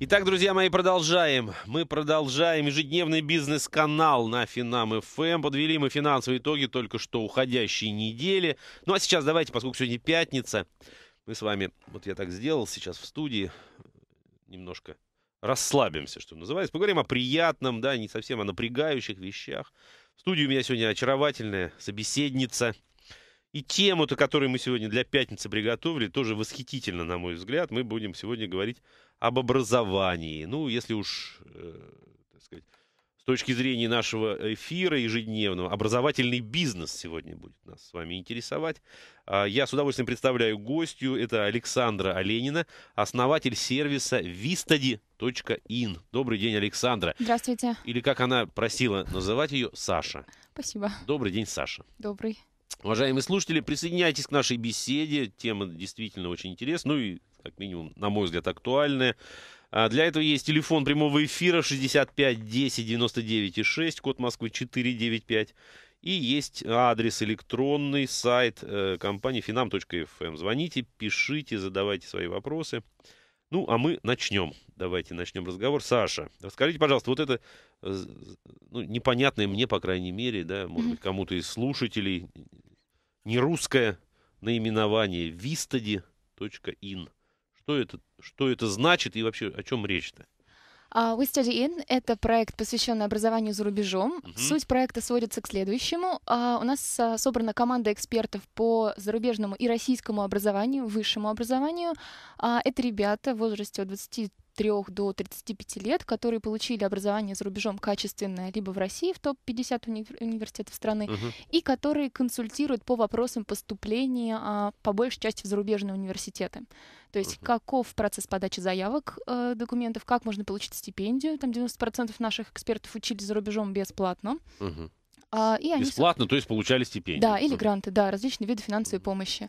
Итак, друзья мои, продолжаем. Мы продолжаем ежедневный бизнес-канал на Финам ФМ. Эм. Подвели мы финансовые итоги только что уходящей недели. Ну а сейчас давайте, поскольку сегодня пятница, мы с вами, вот я так сделал сейчас в студии, немножко расслабимся, что называется. Поговорим о приятном, да, не совсем о напрягающих вещах. В студии у меня сегодня очаровательная собеседница – и тему-то, которую мы сегодня для пятницы приготовили, тоже восхитительно, на мой взгляд. Мы будем сегодня говорить об образовании. Ну, если уж, э, так сказать, с точки зрения нашего эфира ежедневного, образовательный бизнес сегодня будет нас с вами интересовать. А, я с удовольствием представляю гостью. Это Александра Оленина, основатель сервиса vistadi.in. Добрый день, Александра. Здравствуйте. Или как она просила называть ее, Саша. Спасибо. Добрый день, Саша. Добрый. Уважаемые слушатели, присоединяйтесь к нашей беседе. Тема действительно очень интересна, ну и, как минимум, на мой взгляд, актуальная. А для этого есть телефон прямого эфира 65 10 99 6, код Москвы 495. И есть адрес электронный, сайт э, компании finam.fm. Эм. Звоните, пишите, задавайте свои вопросы. Ну, а мы начнем. Давайте начнем разговор. Саша, расскажите, пожалуйста, вот это э, ну, непонятное мне, по крайней мере, да, может быть, кому-то из слушателей, не русское наименование vistaди.in. Что это, что это значит и вообще о чем речь-то? Uh, We Study In — это проект, посвященный образованию за рубежом. Uh-huh. Суть проекта сводится к следующему. Uh, у нас uh, собрана команда экспертов по зарубежному и российскому образованию, высшему образованию. Это ребята в возрасте от 20 3 до 35 лет, которые получили образование за рубежом качественное либо в России, в топ-50 уни- университетов страны, угу. и которые консультируют по вопросам поступления а, по большей части в зарубежные университеты. То есть угу. каков процесс подачи заявок, э, документов, как можно получить стипендию. Там 90% наших экспертов учились за рубежом бесплатно. Угу. А, и они... Бесплатно, то есть получали стипендию? Да, или угу. гранты, да, различные виды финансовой угу. помощи.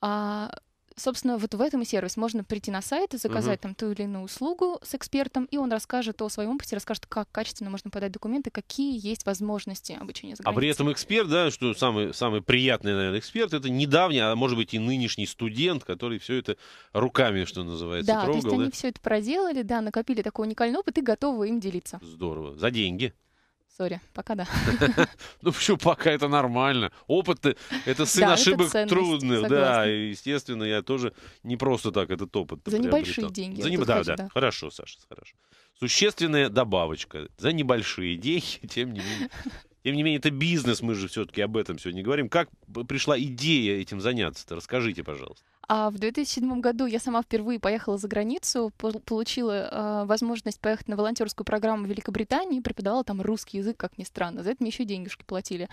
А, Собственно, вот в этом и сервис. Можно прийти на сайт и заказать угу. там ту или иную услугу с экспертом, и он расскажет о своем опыте, расскажет, как качественно можно подать документы, какие есть возможности обучения за А при этом эксперт, да, что самый, самый приятный, наверное, эксперт, это недавний, а может быть и нынешний студент, который все это руками, что называется, да, трогал. Да, то есть да? они все это проделали, да, накопили такой уникальный опыт и готовы им делиться. Здорово. За деньги. Сори, пока да. Ну почему пока это нормально? Опыт это сын ошибок трудных, да. Естественно, я тоже не просто так этот опыт. За небольшие деньги. За да, да. Хорошо, Саша, хорошо. Существенная добавочка за небольшие деньги, тем не менее. Тем не менее, это бизнес, мы же все-таки об этом сегодня говорим. Как пришла идея этим заняться-то? Расскажите, пожалуйста. А в 2007 году я сама впервые поехала за границу, получила э, возможность поехать на волонтерскую программу в Великобритании, преподавала там русский язык, как ни странно. За это мне еще денежки платили.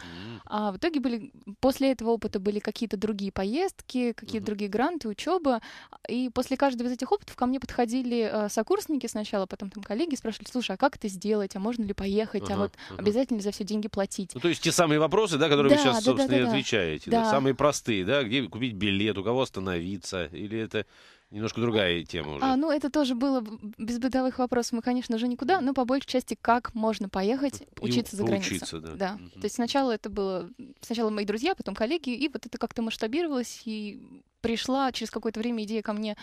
А в итоге были после этого опыта были какие-то другие поездки, какие-то mm-hmm. другие гранты, учеба. И после каждого из этих опытов ко мне подходили э, сокурсники сначала, потом там коллеги спрашивали, слушай, а как это сделать, а можно ли поехать, uh-huh, а вот uh-huh. обязательно за все деньги платить. Ну, то есть те самые вопросы, да, которые да, вы сейчас, да, собственно, да, да, и отвечаете. Да. Да, самые простые, да, где купить билет, у кого остановить оздоровиться? Или это немножко другая тема уже? А, ну, это тоже было без бытовых вопросов. Мы, конечно же, никуда, но по большей части, как можно поехать учиться и за границу. Учиться, да. да. Угу. То есть сначала это было... Сначала мои друзья, потом коллеги, и вот это как-то масштабировалось, и пришла через какое-то время идея ко мне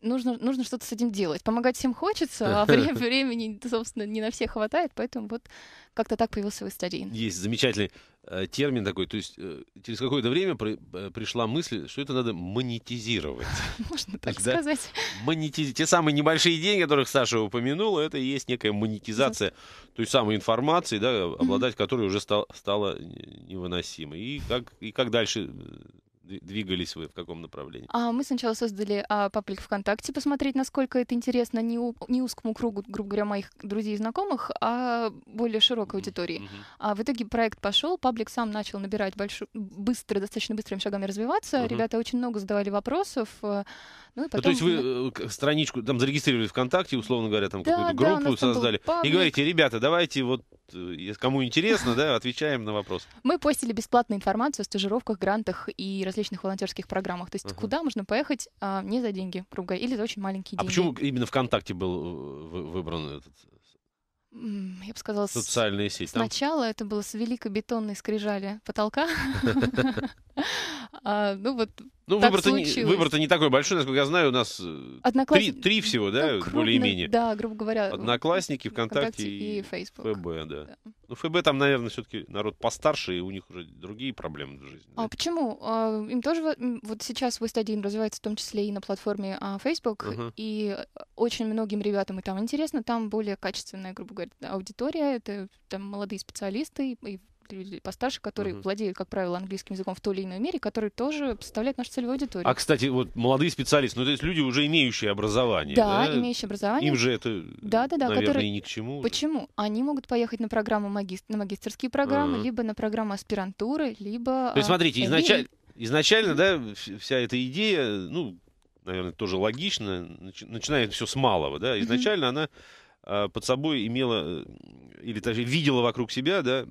нужно, нужно что-то с этим делать. Помогать всем хочется, а время, времени, собственно, не на всех хватает, поэтому вот как-то так появился в истории. Есть замечательный э, термин такой, то есть э, через какое-то время при, э, пришла мысль, что это надо монетизировать. Можно так да? сказать. Монетиз... Те самые небольшие деньги, которых Саша упомянула, это и есть некая монетизация да. той самой информации, да, обладать mm-hmm. которой уже стал, стало невыносимо. И как, и как дальше э, двигались вы в каком направлении? А, мы сначала создали а, паблик ВКонтакте, посмотреть, насколько это интересно не, у, не узкому кругу, грубо говоря, моих друзей и знакомых, а более широкой аудитории. Mm-hmm. А в итоге проект пошел, паблик сам начал набирать большую, быстро, достаточно быстрыми шагами развиваться. Mm-hmm. Ребята очень много задавали вопросов. Э, ну, и потом... Ну, то есть вы э, страничку там зарегистрировали ВКонтакте, условно говоря, там да, какую-то группу создали. И говорите, ребята, давайте вот э, кому интересно, да, отвечаем на вопрос. Мы постили бесплатную информацию о стажировках, грантах и различных волонтерских программах. То есть uh-huh. куда можно поехать а, не за деньги, грубо или за очень маленькие а деньги. А почему именно ВКонтакте был э, выбран этот я бы сказала, социальные сети. Сначала там? это было с великой бетонной скрижали потолка. А, ну вот ну, выбор-то не, выбор не такой большой, насколько я знаю, у нас э, Однокласс... три, три всего, да, да более-менее. Да, грубо говоря. Одноклассники, ВКонтакте, ВКонтакте и, и Facebook. ФБ, да. да. Ну, ФБ там, наверное, все-таки народ постарше, и у них уже другие проблемы в жизни. А да? почему? А, им тоже вот сейчас в стадии развивается в том числе и на платформе а, Facebook, uh-huh. и очень многим ребятам и там интересно, там более качественная, грубо говоря, аудитория, это там молодые специалисты, и люди постарше, которые Uh -huh. владеют, как правило, английским языком в той или иной мере, которые тоже представляют нашу целевую аудиторию. А, кстати, вот молодые специалисты, ну, то есть люди уже имеющие образование. Да, да? имеющие образование. Им же это, да, да, да, наверное, которые... ни к чему. Почему? Они могут поехать на программу магист... на магистрские программы, uh -huh. либо на программу аспирантуры, либо... То а, есть, смотрите, изначально, изначально да, вся эта идея, ну, наверное, тоже логично, начинает все с малого, да, изначально mm-hmm. она а, под собой имела э, или даже видела вокруг себя да,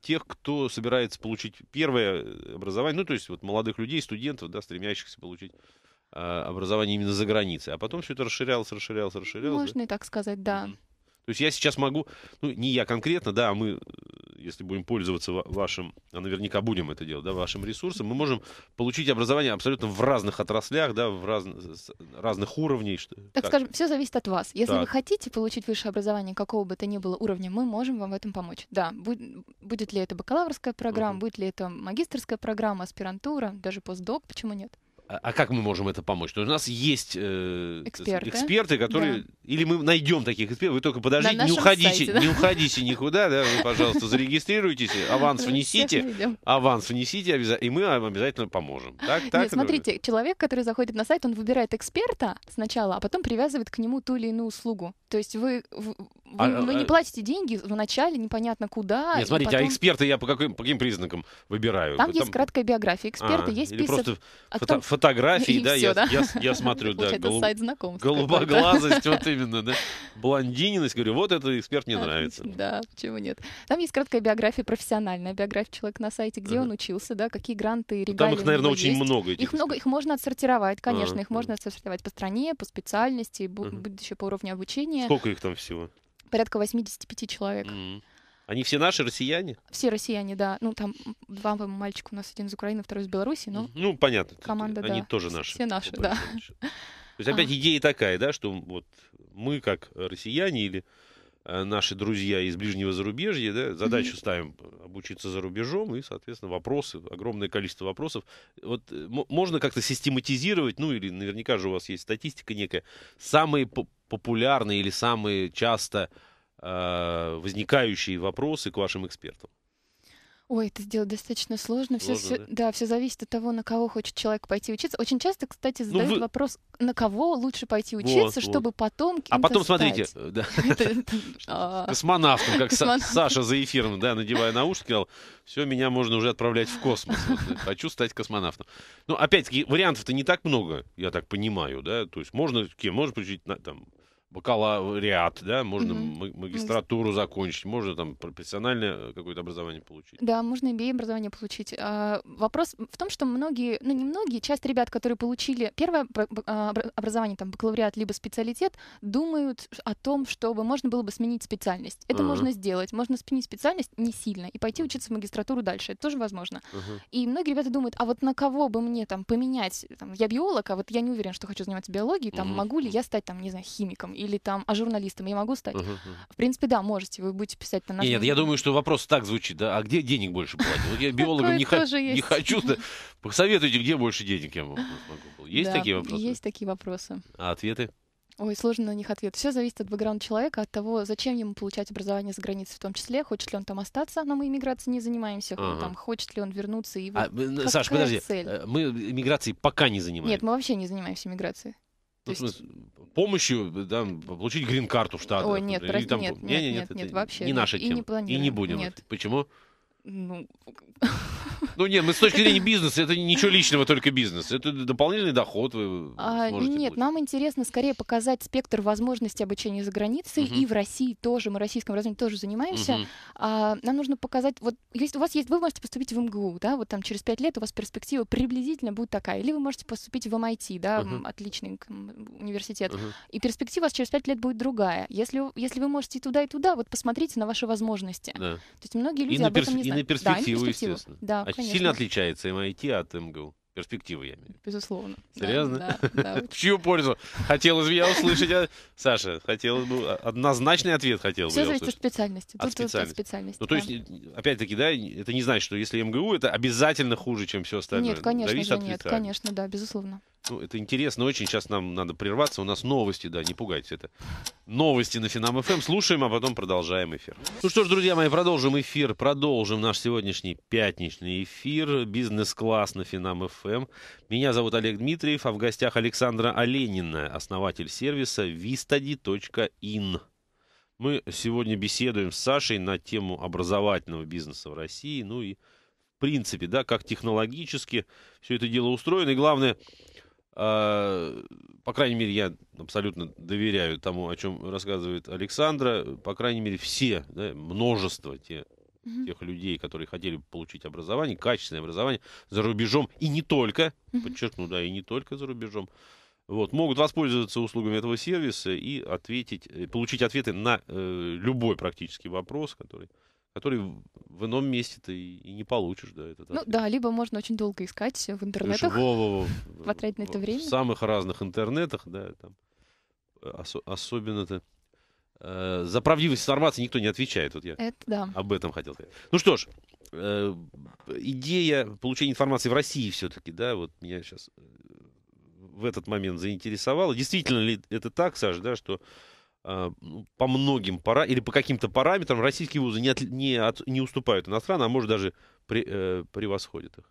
тех, кто собирается получить первое э, образование, ну, то есть вот молодых людей, студентов, да, стремящихся получить а, образование именно за границей. А потом все это расширялось, расширялось, расширялось. Можно да? и так сказать, да. Mm-hmm. То есть я сейчас могу, ну, не я конкретно, да, а мы, э, если будем пользоваться вашим, а наверняка будем это делать, да, вашим ресурсом, мы можем получить образование абсолютно в разных отраслях, да, в раз, разных уровней. Что, так как? скажем, все зависит от вас. Если так. вы хотите получить высшее образование какого бы то ни было уровня, мы можем вам в этом помочь. Да, будь, будет ли это бакалаврская программа, uh-huh. будет ли это магистрская программа, аспирантура, даже постдок, почему нет? А, а как мы можем это помочь? То ну, есть у нас есть э, эксперты. эксперты, которые... Да. Или мы найдем таких экспертов. Вы только подождите, не уходите, сайте, да? не уходите никуда, да, вы, пожалуйста, зарегистрируйтесь, аванс внесите, аванс внесите, и мы вам обязательно поможем. Так, так, Нет, смотрите, человек, который заходит на сайт, он выбирает эксперта сначала, а потом привязывает к нему ту или иную услугу. То есть вы, вы а, ну, а, не платите деньги вначале, непонятно куда. Нет, смотрите, а потом... а эксперты я по каким, по каким признакам выбираю? Там, там... есть краткая биография эксперта, а, есть или список... просто а фото- том... фотографии, да, все, я, да? Я, я, смотрю, да, голуб... сайт знакомств голубоглазость, вот именно, да, Блондининость, говорю, вот этот эксперт мне нравится. Да, почему нет? Там есть краткая биография, профессиональная биография человека на сайте, где он учился, да, какие гранты и регалии ну, Там их, наверное, очень много. Их много, их можно отсортировать, конечно, их можно отсортировать по стране, по специальности, будет еще по уровню обучения. Сколько их там всего? Порядка 85 человек. Mm-hmm. Они все наши россияне? Все россияне, да. Ну, там два мальчика у нас, один из Украины, второй из Беларуси, но... Ну, понятно. Команда, Они да. тоже наши. Все наши, да. То есть а. опять а. идея такая, да, что вот мы, как россияне или э, наши друзья из ближнего зарубежья, да, задачу mm-hmm. ставим обучиться за рубежом, и, соответственно, вопросы, огромное количество вопросов. Вот э, можно как-то систематизировать, ну или наверняка же у вас есть статистика некая, самые по популярные или самые часто э, возникающие вопросы к вашим экспертам? Ой, это сделать достаточно сложно. сложно все, да? Все, да, все зависит от того, на кого хочет человек пойти учиться. Очень часто, кстати, ну, задают ну, вы... вопрос, на кого лучше пойти учиться, вот, чтобы вот. потом А потом, стать. смотрите, э, а. космонавтом, как Саша за эфиром, да, надевая наушники, сказал, все, меня можно уже отправлять в космос. Э, хочу стать космонавтом. Ну, опять-таки, вариантов-то не так много, я так понимаю, да, то есть можно кем, можно получить, там, бакалавриат, да, можно угу. магистратуру закончить, можно там профессиональное э, какое-то образование получить. Да, можно и образование получить. А, вопрос в том, что многие, ну не многие, часть ребят, которые получили первое а, образование, там бакалавриат либо специалитет, думают о том, чтобы можно было бы сменить специальность. Это а -а можно сделать, можно сменить специальность не сильно и пойти учиться в магистратуру дальше, это тоже возможно. А -а И многие ребята думают, а вот на кого бы мне там поменять, там, я биолог, а вот я не уверен, что хочу заниматься биологией, там, а -а могу ли я стать там, не знаю, химиком или там, а журналистом я могу стать? Угу. В принципе, да, можете, вы будете писать на нашем... Нет, я думаю, что вопрос так звучит, да, а где денег больше платят? Вот я биологом не, х... не хочу, да. посоветуйте, где больше денег я могу. Есть да, такие вопросы? есть такие вопросы. А ответы? Ой, сложно на них ответ. Все зависит от бэкграунда человека, от того, зачем ему получать образование за границей в том числе, хочет ли он там остаться, но мы иммиграцией не занимаемся, ага. там, хочет ли он вернуться. И... А, Саш, подожди, цель? Э, мы иммиграцией пока не занимаемся. Нет, мы вообще не занимаемся иммиграцией. То ну, есть... Помощью э, да, получить грин-карту в Штатах. Ой, нет, или, прости, там, нет, нет, нет, нет, нет, нет, вообще не нет. наша тема. И не, и не будем. Нет. Почему? Ну... ну нет, мы с точки зрения бизнеса, это ничего личного, только бизнес. Это дополнительный доход вы а, Нет, быть. нам интересно скорее показать спектр возможностей обучения за границей угу. и в России тоже. Мы российском образованием тоже занимаемся. Угу. А, нам нужно показать, вот если у вас есть, вы можете поступить в МГУ, да, вот там через пять лет у вас перспектива приблизительно будет такая. Или вы можете поступить в MIT, эм да, угу. отличный университет. Угу. И перспектива у вас через пять лет будет другая. Если, если вы можете и туда, и туда, вот посмотрите на ваши возможности. Да. То есть многие люди и об перс... этом не знают на перспективу, да, естественно. Да, а конечно. Сильно отличается MIT от МГУ. Перспективы, я имею в виду. Безусловно. Серьезно? Да, да, В чью пользу? Хотелось а? бы я услышать... Саша, хотелось бы... Однозначный ответ хотел бы Все зависит от специальности. От специальности. специальности. Ну, то есть, э, опять-таки, да, это не значит, что если МГУ, это обязательно хуже, чем все остальное. Нет, конечно же, нет, конечно, да, безусловно. Ну, это интересно очень. Сейчас нам надо прерваться. У нас новости, да, не пугайте это. Новости на Финам ФМ. Эм. Слушаем, а потом продолжаем эфир. Ну что ж, друзья мои, продолжим эфир. Продолжим наш сегодняшний пятничный эфир. Бизнес-класс на Финам ФМ. Эм. Меня зовут Олег Дмитриев, а в гостях Александра Оленина, основатель сервиса vistadi.in. Мы сегодня беседуем с Сашей на тему образовательного бизнеса в России, ну и в принципе, да, как технологически все это дело устроено. И главное, а, по крайней мере, я абсолютно доверяю тому, о чем рассказывает Александра. По крайней мере, все, да, множество те, угу. тех людей, которые хотели получить образование, качественное образование за рубежом и не только, угу. подчеркну, да, и не только за рубежом, вот, могут воспользоваться услугами этого сервиса и ответить, э, получить ответы на э, любой практический вопрос, который который в ином месте ты и не получишь, да, этот Ну ответ. да, либо можно очень долго искать в интернетах, Конечно, потратить на это время. В самых разных интернетах, да, там э, особенно-то э, за правдивость информации никто не отвечает. Вот я это, да. об этом хотел сказать. Ну что ж, э, идея получения информации в России все-таки, да, вот меня сейчас э, в этот момент заинтересовала. Действительно ли это так, Саша, да, что а, ну, по многим пора или по каким-то параметрам российские вузы не, от, не, от, не уступают иностранным, а может даже при, э, превосходят их.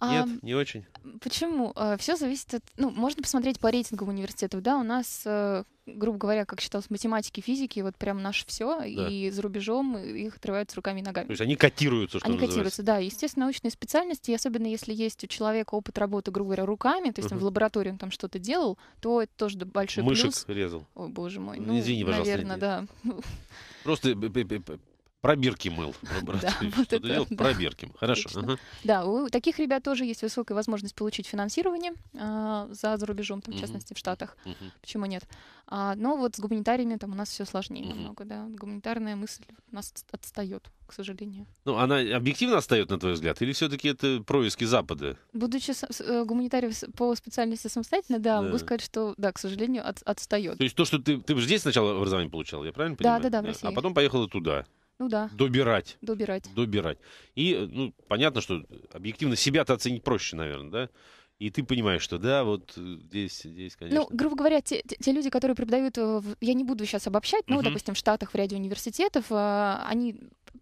Нет, не очень. Почему? Э, все зависит от... Ну, можно посмотреть по рейтингам университетов, да, у нас, э, грубо говоря, как считалось, математики, физики, вот прям наше все, да. и за рубежом их отрывают с руками и ногами. То есть они котируются, что Они называется. котируются, да. Естественно, научные специальности, особенно если есть у человека опыт работы, грубо говоря, руками, то есть угу. там, в лаборатории он там что-то делал, то это тоже большой Мышек плюс. Мышек резал. Ой, боже мой. Ну, ну Извини, пожалуйста. Наверное, не... да. Просто э, Пробирки мыл. Пробирки. Хорошо. Да, у таких ребят тоже есть высокая возможность получить финансирование а, за за рубежом, там, в частности, в Штатах. Почему нет? А, но вот с гуманитариями там у нас все сложнее намного, да. Гуманитарная мысль у нас отстает, к сожалению. Ну, она объективно отстает, на твой взгляд, или все-таки это происки Запада? Будучи э, гуманитарием по специальности самостоятельно, да, могу сказать, что, да, к сожалению, от отстает. То есть то, что ты, ты же здесь сначала образование получал, я правильно понимаю? Да, да, да, в а России. А потом поехала туда. Ну да. Добирать. Добирать. Добирать. И, э, ну, понятно, что объективно себя-то оценить проще, наверное, да? И ты понимаешь, что да, вот э, здесь, здесь, ну, конечно. Ну, грубо говоря, те, те люди, которые преподают, э, я не буду сейчас обобщать, но, ну, допустим, в Штатах, в ряде университетов, а, они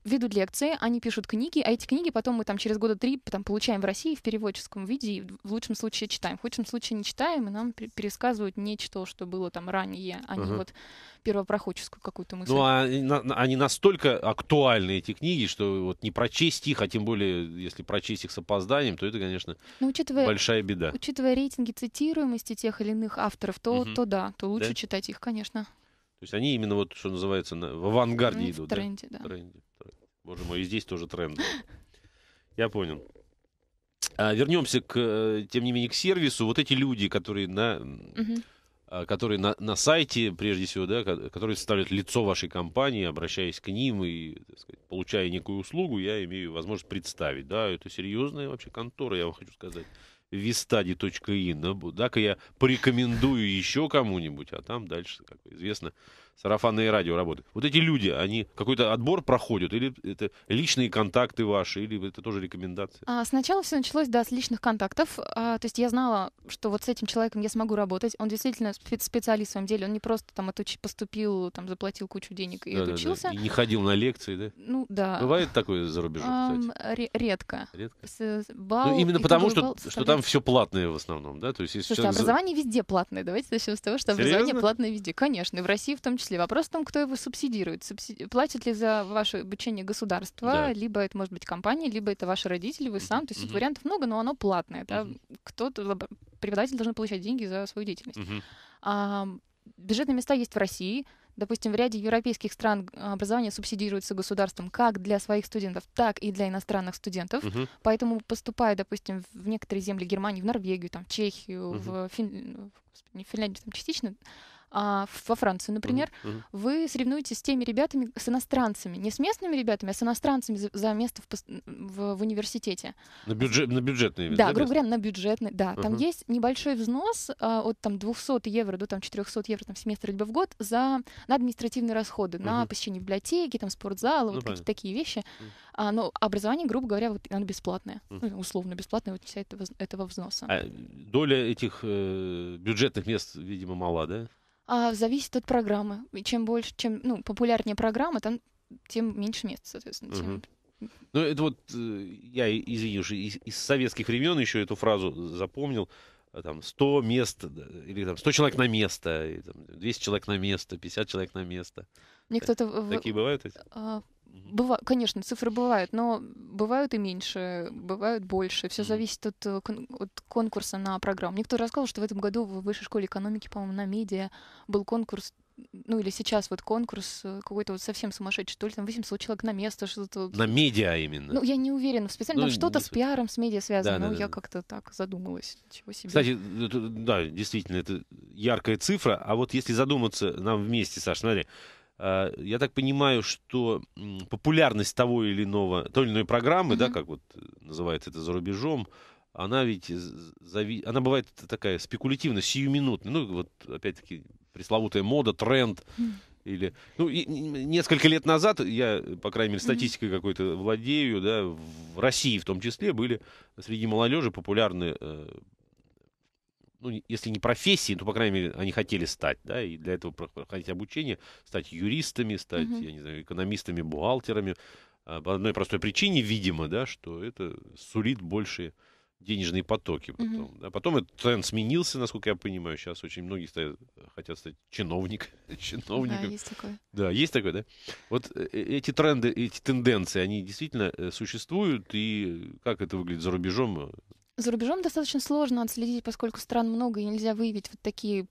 ведут лекции, они пишут книги, а эти книги потом мы там через года три там, получаем в России в переводческом виде, и в лучшем случае читаем, в худшем случае не читаем, и нам пересказывают нечто, что было там ранее, а uh-huh. вот первопроходческую какую-то мысль. Ну, а, они настолько актуальны, эти книги, что вот не прочесть их, а тем более, если прочесть их с опозданием, то это, конечно, ну, учитывая... большая беда. Учитывая рейтинги цитируемости тех или иных авторов, то, угу. то да, то лучше да? читать их, конечно. То есть они именно вот, что называется, на, в авангарде ну, идут. В тренде, да. да. тренде, тренде. Боже мой, и здесь тоже тренд. Я понял. А, вернемся к, э, тем не менее, к сервису. Вот эти люди, которые на, угу. которые на, на сайте, прежде всего, да, которые ставят лицо вашей компании, обращаясь к ним и сказать, получая некую услугу, я имею возможность представить. Да, это серьезная вообще контора, я вам хочу сказать vistadi.in. Dak я порекомендую еще кому-нибудь, а там дальше, как известно, сарафанное радио работает. Вот эти люди, они какой-то отбор проходят, или это личные контакты ваши, или это тоже рекомендации? А, сначала все началось, да, с личных контактов. А, то есть я знала, что вот с этим человеком я смогу работать. Он действительно специалист в своем деле. Он не просто там отуч... поступил, там заплатил кучу денег и да, отучился. Да, да. И не ходил на лекции, да? Ну да. Бывает такое за рубежом, а, кстати? Редко. Редко. С, бал, ну, именно потому, что, составляет... что там все платное в основном, да? То есть, если Слушайте, человек... образование везде платное. Давайте начнем с того, что Серьезно? образование платное везде. Конечно, и в России в том числе числе вопрос в том, кто его субсидирует. Субси... Платит ли за ваше обучение государство, да. либо это может быть компания, либо это ваши родители, вы сам. То есть mm вариантов много, но оно платное. Да? mm Кто-то, преподаватель должен получать деньги за свою деятельность. mm А, бюджетные места есть в России. Допустим, в ряде европейских стран э, образование субсидируется государством как для своих студентов, так и для иностранных студентов. Uh-huh. Поэтому поступая, допустим, в некоторые земли Германии, в Норвегию, там, в Чехию, Uh-huh. в, Фин... в Финляндию там, частично, а, во Франции, например, mm-hmm. вы соревнуетесь с теми ребятами, с иностранцами, не с местными ребятами, а с иностранцами за, за место в, в, в университете. На, бюджет, на бюджетные, да, грубо говоря, на бюджетный, да. Uh-huh. Там есть небольшой взнос а, от там 200 евро до там 400 евро там семестр либо в год за на административные расходы, uh-huh. на посещение библиотеки, там спортзала, ну, вот какие такие вещи. Uh-huh. А, но образование, грубо говоря, вот оно бесплатное, uh-huh. условно бесплатное вот вся этого, этого взноса. А доля этих э, бюджетных мест, видимо, мала, да? А, зависит от программы. И чем больше, чем ну, популярнее программа, там тем меньше мест, соответственно, тем ну, это вот, э, я, извини, уже из, из советских времен еще эту фразу запомнил. Э, там 100 мест, э, или там 100 человек на место, или, 200 человек на место, 50 человек на место. Мне кто-то... Такие в... бывают? Эти? А, быва... конечно, цифры бывают, но бывают и меньше, бывают больше. Все зависит от, э, от конкурса на программу. Никто кто рассказал, что в этом году в Высшей школе экономики, по-моему, на медиа был конкурс ну или сейчас вот конкурс э, какой-то вот совсем сумасшедший, то ли там 800 человек на место, что-то... На медиа а именно. Ну, я не уверена, специально ну, там что-то с пиаром, с медиа связано, да, но да, я да. как-то так задумалась, чего себе. Кстати, э, да, действительно, это яркая цифра, а вот если задуматься нам вместе, Саш, смотри, а, я так понимаю, что популярность того или иного, той или иной программы, mm-hmm. да, как вот называют это за рубежом, она ведь зави... она бывает такая спекулятивно, сиюминутная. Ну, вот опять-таки пресловутая мода, тренд. Mm-hmm. Или, ну, и, несколько лет назад, я, по крайней мере, статистикой mm-hmm. какой-то владею, да, в России в том числе были среди молодежи популярны э, ну, если не профессии, то, по крайней мере, они хотели стать, да, и для этого проходить обучение, стать юристами, стать, угу. я не знаю, экономистами, бухгалтерами. А, по одной простой причине, видимо, да, что это сулит большие денежные потоки потом. Угу. Да. Потом этот тренд сменился, насколько я понимаю. Сейчас очень многие стоят, хотят стать чиновник, чиновником. Да, есть такое. Да, есть такое, да? Вот э, э, эти тренды, эти тенденции, они действительно э, существуют, и как это выглядит за рубежом, за рубежом достаточно сложно отследить, поскольку стран много, и нельзя выявить вот такие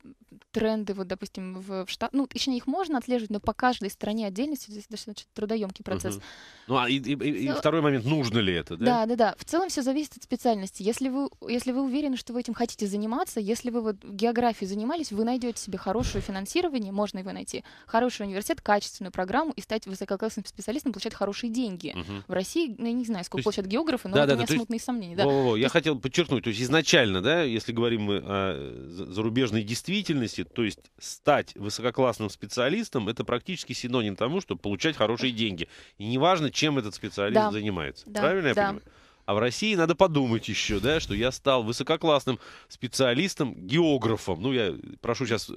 тренды, вот, допустим, в, в Штатах. Ну, точнее, их можно отслеживать, но по каждой стране отдельности здесь достаточно трудоемкий процесс. Uh-huh. Ну, а и, и, и но... второй момент, нужно ли это, да? Да, да, да. В целом все зависит от специальности. Если вы, если вы уверены, что вы этим хотите заниматься, если вы вот географией занимались, вы найдете себе хорошее финансирование, можно его найти, хороший университет, качественную программу и стать высококлассным специалистом, получать хорошие деньги. Uh-huh. В России, ну, я не знаю, сколько есть... получают географы, но да, вот да, у меня да, смутные есть... сомнения. Да. Во -во -во, я хотел хотел подчеркнуть, то есть изначально, да, если говорим мы о зарубежной действительности, то есть стать высококлассным специалистом, это практически синоним тому, что получать хорошие деньги. И неважно, чем этот специалист да. занимается. Да. Правильно я да. понимаю? А в России надо подумать еще, да, что я стал высококлассным специалистом, географом. Ну, я прошу сейчас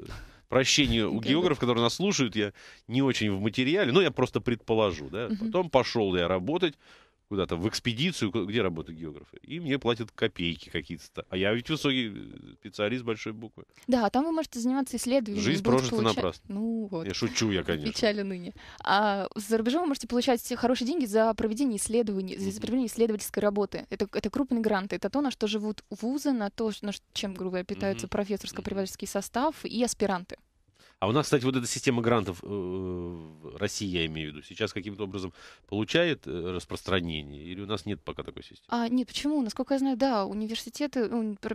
прощения у географов, которые нас слушают, я не очень в материале, но я просто предположу, да. Потом пошел я работать куда-то в экспедицию, где работают географы, и мне платят копейки какие-то. А я ведь высокий э, специалист большой буквы. Да, а там вы можете заниматься исследованием. Жизнь прожита получать... напрасно. Ну вот. Я шучу, я, конечно. Печали ныне. А за рубежом вы можете получать хорошие деньги за проведение исследований, за проведение исследовательской работы. Это, это крупные гранты. Это то, на что живут вузы, на то, на чем, грубо говоря, питаются mm-hmm. профессорско-преподавательский состав и аспиранты. А у нас, кстати, вот эта система грантов, э, в России я имею в виду, сейчас каким-то образом получает э, распространение? Или у нас нет пока такой системы? А, нет, почему? Насколько я знаю, да, университеты,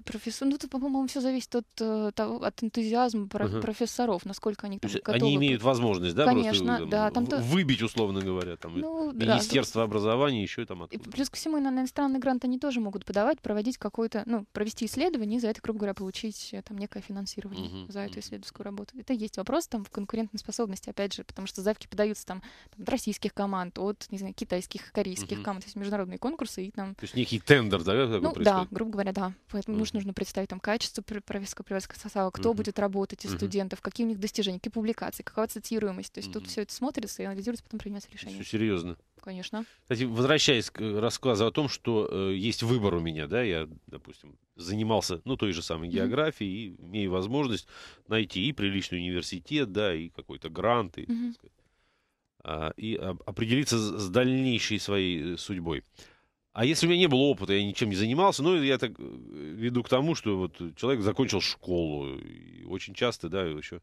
профессор, ну, это, ну, по-моему, все зависит от, э, от энтузиазма угу. профессоров, насколько они там готовы. Они имеют возможность, да, Конечно, просто, да, там, то... выбить, условно говоря, там, ну, Министерство да, образования, еще и там откуда. И плюс ко всему, на иностранные гранты они тоже могут подавать, проводить какое-то, ну, провести исследование и за это, грубо говоря, получить там некое финансирование угу, за эту исследовательскую работу. Это есть есть вопрос там в конкурентоспособности, опять же, потому что заявки подаются там, там от российских команд, от, не знаю, китайских, корейских угу. команд, то есть международные конкурсы и там... То есть некий тендер, да, такой ну, да, грубо говоря, да. Поэтому угу. нужно представить там качество профессорского приватского состава, кто угу. будет работать из угу. студентов, какие у них достижения, какие публикации, какова цитируемость. То есть угу. тут все это смотрится и анализируется, потом принимается решение. Все серьезно. Конечно. Кстати, возвращаясь к рассказу о том, что э, есть выбор у меня, да, я, допустим, занимался, ну, той же самой географией, mm-hmm. и имею возможность найти и приличный университет, да, и какой-то грант, и, mm-hmm. сказать, а, и а, определиться с дальнейшей своей э, судьбой. А если у меня не было опыта, я ничем не занимался, ну, я так э, веду к тому, что вот человек закончил школу, и очень часто, да, еще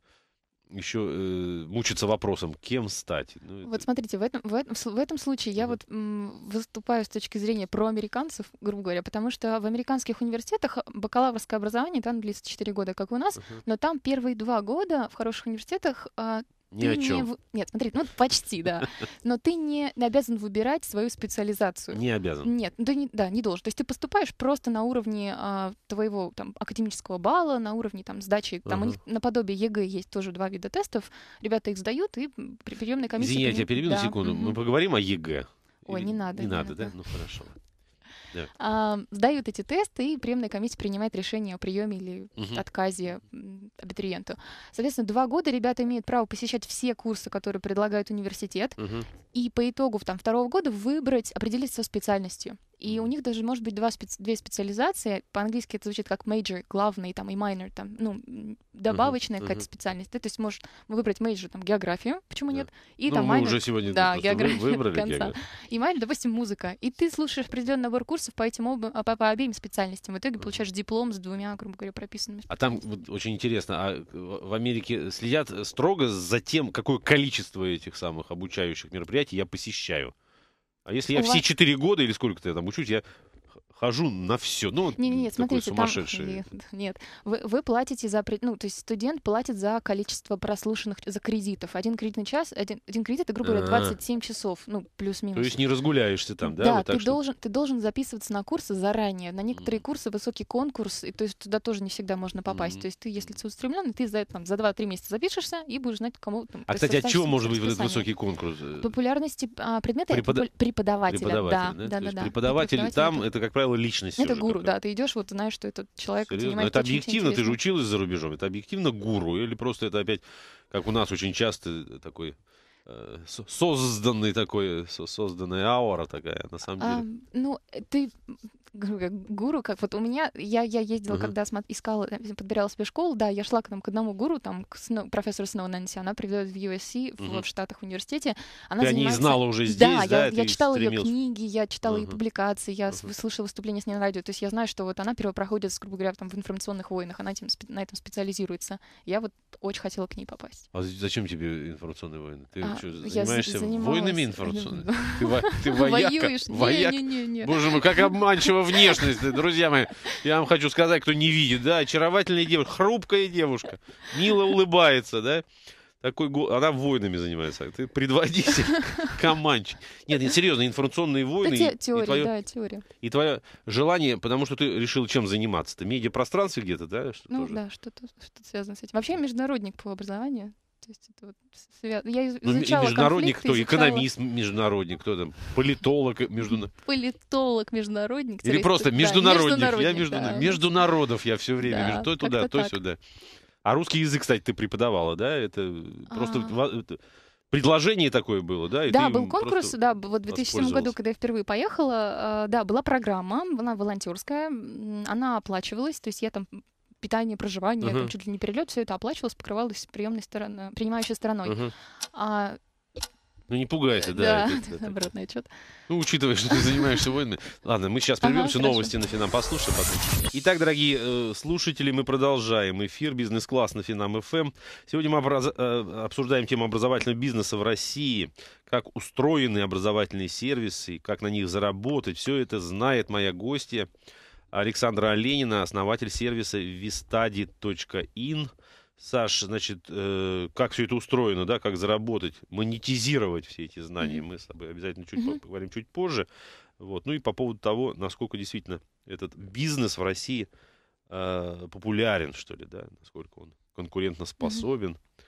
еще э, мучиться вопросом, кем стать. Ну, вот это... смотрите, в этом, в, этом, в этом случае я mm вот м, выступаю с точки зрения проамериканцев, грубо говоря, потому что в американских университетах э, бакалаврское образование, там длится 4 года, как у нас, uh-huh. но там первые два года в хороших университетах а, ни ты о чем. Не... Нет, смотри, ну почти, да. Но ты не обязан выбирать свою специализацию. Не обязан. Нет, да, ну не, да, не должен. То есть ты поступаешь просто на уровне а, твоего там академического балла, на уровне там сдачи. Там uh-huh. у них наподобие ЕГЭ есть тоже два вида тестов. Ребята их сдают, и при приемной комиссии... Извини, я тебя перебью да. секунду. Mm-hmm. Мы поговорим о ЕГЭ. Ой, Или... не надо. Не, не надо, надо, да? Ну хорошо да. сдают эти тесты, и приемная комиссия принимает решение о приеме или угу. отказе абитуриенту. Соответственно, два года ребята имеют право посещать все курсы, которые предлагает университет, угу. и по итогу там, второго года выбрать, определиться со специальностью. И у них даже может быть два специ... две специализации. По-английски это звучит как major, главный, там, и minor, там, ну, добавочная uh-huh, какая-то uh-huh. специальность. Ты, то есть может выбрать major, там, географию, почему да. нет, и ну, там minor. уже сегодня да, географию выбрали конца. Географию. И minor, допустим, музыка. И ты слушаешь определенный набор курсов по этим оба, а, по, по обеим специальностям. В итоге uh-huh. получаешь диплом с двумя, грубо говоря, прописанными. А там вот, очень интересно, а в Америке следят строго за тем, какое количество этих самых обучающих мероприятий я посещаю? А если я у все вас... года или сколько-то я там учусь, я хожу на все. Ну, не, не, нет, смотрите, сумасшедший. Там, нет, нет. Вы, вы платите за... Ну, то есть студент платит за количество прослушанных, за кредитов. Один кредитный час, один, один кредит, это, грубо говоря, 27 а. часов, ну, плюс-минус. То есть не разгуляешься там, да? Да, вот ты, так, должен, ты должен записываться на курсы заранее. На некоторые курсы высокий конкурс, и то есть туда тоже не всегда можно попасть. То есть ты, если целеустремленный, ты за, это там, за 2-3 месяца запишешься и будешь знать, кому... Там, а, кстати, а от чего может быть вот этот высокий конкурс? Популярности а, предмета Препод... преподавателя. Преподавателя, да. да, да, да, да преподаватель, преподаватель там, это, как правило, начало личности. Это уже, гуру, да. Ты идешь, вот знаешь, что этот человек Серьезно? занимается. Но это объективно, ты же училась за рубежом. Это объективно гуру? Или просто это опять, как у нас очень часто э, такой э, созданный такой, э, созданная аура такая, на самом деле. А, ну, ты гуру, как вот у меня, я, я ездила, угу. когда смо- искала, подбирала себе школу, да, я шла к нам к одному гуру, там, к Сноу, профессору Сноу Нэнси, она приведет в USC, угу. в, в Штатах университете. Она Ты занимается... о ней знала уже здесь, да? да я, я читала стремилась. ее книги, я читала угу. ее публикации, я угу. слышала выступления с ней на радио, то есть я знаю, что вот она первопроходит, грубо говоря, там, в информационных войнах, она этим, на этом специализируется. Я вот очень хотела к ней попасть. А зачем тебе информационные войны? Ты а, что, занимаешься занималась... войнами информационными? Ты воюешь? не? Боже мой, как обманчиво внешность, друзья мои. Я вам хочу сказать, кто не видит, да, очаровательная девушка, хрупкая девушка, мило улыбается, да. Такой, она войнами занимается. Ты предводитель, командчик. Нет, нет, серьезно, информационные войны. Да, и, теория, и твое, да, теория. И твое желание, потому что ты решил чем заниматься? Ты медиапространстве где-то, да? Что ну тоже? да, что-то что связано с этим. Вообще международник по образованию. То есть это вот свя... Я ну, изучала ну, международник кто? Изучала... Экономист международник, кто там? Политолог международник. Политолог международник. Или просто международник. я между... Международов я все время. Да, то туда, то сюда. А русский язык, кстати, ты преподавала, да? Это просто а. предложение такое было, да? И да, был конкурс, да, вот в 2007 году, когда я впервые поехала, а, да, была программа, она волонтерская, она оплачивалась, то есть я там питание, проживание, угу. там, чуть ли не перелет, все это оплачивалось, покрывалось приемной стороной, принимающей стороной. Угу. А, ну не пугайся, да. Да, это, обратный отчет. Ну, учитывая, что ты занимаешься войной. Ладно, мы сейчас прервемся, ага, новости на Финам послушаем потом. Итак, дорогие э, слушатели, мы продолжаем эфир «Бизнес-класс» на Финам ФМ. Сегодня мы э, обсуждаем тему образовательного бизнеса в России, как устроены образовательные сервисы, как на них заработать. Все это знает моя гостья Александра Оленина, основатель сервиса vistadi.in. Саш, значит, э, как все это устроено, да, как заработать, монетизировать все эти знания, mm-hmm. мы с тобой обязательно чуть mm-hmm. поговорим чуть позже. Вот. Ну и по поводу того, насколько действительно этот бизнес в России э, популярен, что ли, да, насколько он конкурентоспособен. Mm-hmm.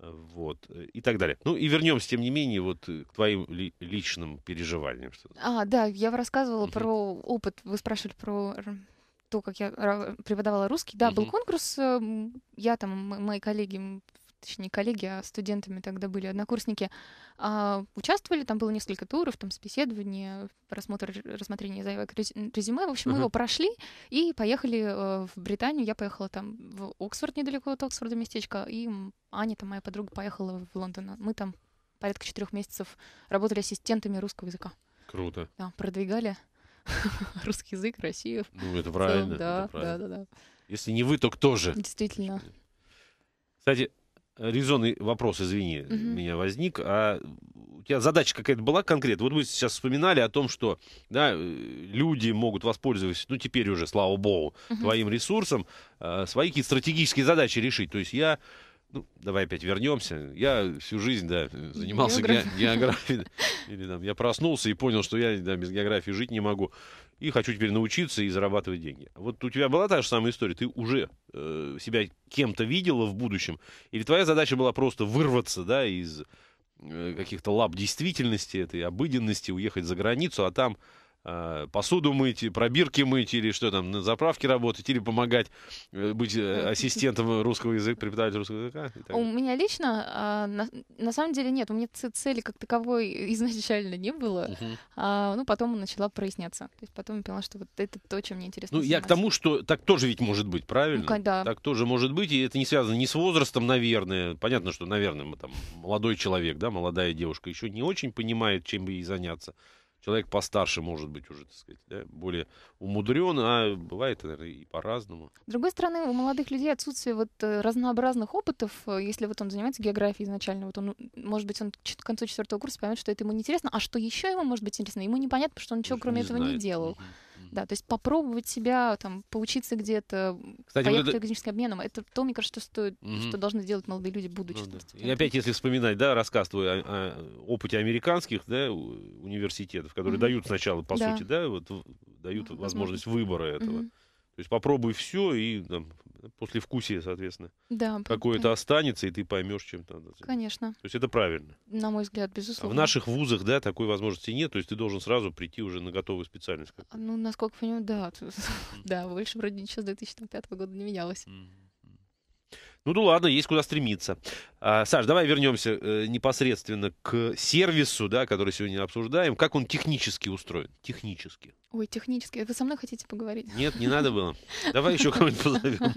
Вот, э, и так далее. Ну и вернемся, тем не менее, вот э, к твоим ли, личным переживаниям. А, да, я рассказывала Uh -huh. про опыт, вы спрашивали про то, как я преподавала русский. Да, Uh -huh. был конкурс, э, я там, мои коллеги точнее, коллеги, а студентами тогда были, однокурсники, а, участвовали, там было несколько туров, там, собеседование, просмотр, рассмотрение заявок, резюме, в общем, uh-huh. мы его прошли и поехали э, в Британию, я поехала там в Оксфорд, недалеко от Оксфорда местечко, и Аня, там, моя подруга, поехала в Лондон, мы там порядка четырех месяцев работали ассистентами русского языка. Круто. Да, продвигали русский язык, Россию. Ну, это правильно. да, да, да. Если не вы, то кто же? Действительно. Кстати, резонный вопрос, извини, угу. меня возник. А у тебя задача какая-то была конкретная? Вот мы сейчас вспоминали о том, что да, э, люди могут воспользоваться, ну теперь уже, слава богу, угу. твоим ресурсом, э, свои какие-то стратегические задачи решить. То есть я ну, давай опять вернемся. Я всю жизнь, да, э, занимался Географ... ге- географией. Или там, я проснулся и понял, что я да, без географии жить не могу. И хочу теперь научиться и зарабатывать деньги. Вот у тебя была та же самая история. Ты уже э, себя кем-то видела в будущем? Или твоя задача была просто вырваться, да, из э, каких-то лап действительности, этой обыденности, уехать за границу, а там Э, посуду мыть, пробирки мыть, или что там, на заправке работать, или помогать э, быть э, ассистентом русского языка, преподавателем русского языка? У меня лично, а, на, самом деле, нет, у меня цели как таковой изначально не было, а, ну, потом начала проясняться. То есть потом я поняла, что вот это то, чем мне интересно Ну, заниматься. я к тому, что так тоже ведь может быть, правильно? Ну, да. Так тоже может быть, и это не связано ни с возрастом, наверное, понятно, что, наверное, мы там молодой человек, да, молодая девушка еще не очень понимает, чем ей заняться человек постарше, может быть, уже, так сказать, да, более умудрен, а бывает, наверное, и по-разному. С другой стороны, у молодых людей отсутствие вот э, разнообразных опытов, э, если вот он занимается географией изначально, вот он, может быть, он к концу четвертого курса поймет, что это ему неинтересно, а что еще ему может быть интересно, ему непонятно, потому что он ничего, кроме не этого, знает. не делал. Uh-huh. Да, то есть попробовать себя, там, поучиться где-то, Кстати, поехать вот это... техническим обменом, это то, мне кажется, что стоит, mm-hmm. что должны делать молодые люди, будучи ну, да. И опять, если вспоминать, да, рассказ твой о, о опыте американских, да, университетов, которые mm-hmm. дают сначала, по да. сути, да, вот дают возможность, возможность выбора этого. Mm-hmm. То есть попробуй все и там, э, после вкусия, соответственно, да, какое-то останется, и ты поймешь, чем надо. Конечно. То есть это правильно. На мой взгляд, безусловно. А в наших вузах, да, такой возможности нет, то есть ты должен сразу прийти уже на готовую специальность. Ну, насколько я понимаю, да. Да, больше вроде ничего с 2005 года не менялось. Ну да ладно, есть куда стремиться. А, Саш, давай вернемся э, непосредственно к сервису, да, который сегодня обсуждаем. Как он технически устроен? Технически. Ой, технически. Вы со мной хотите поговорить? Нет, не надо было. Давай еще кого-нибудь позовем.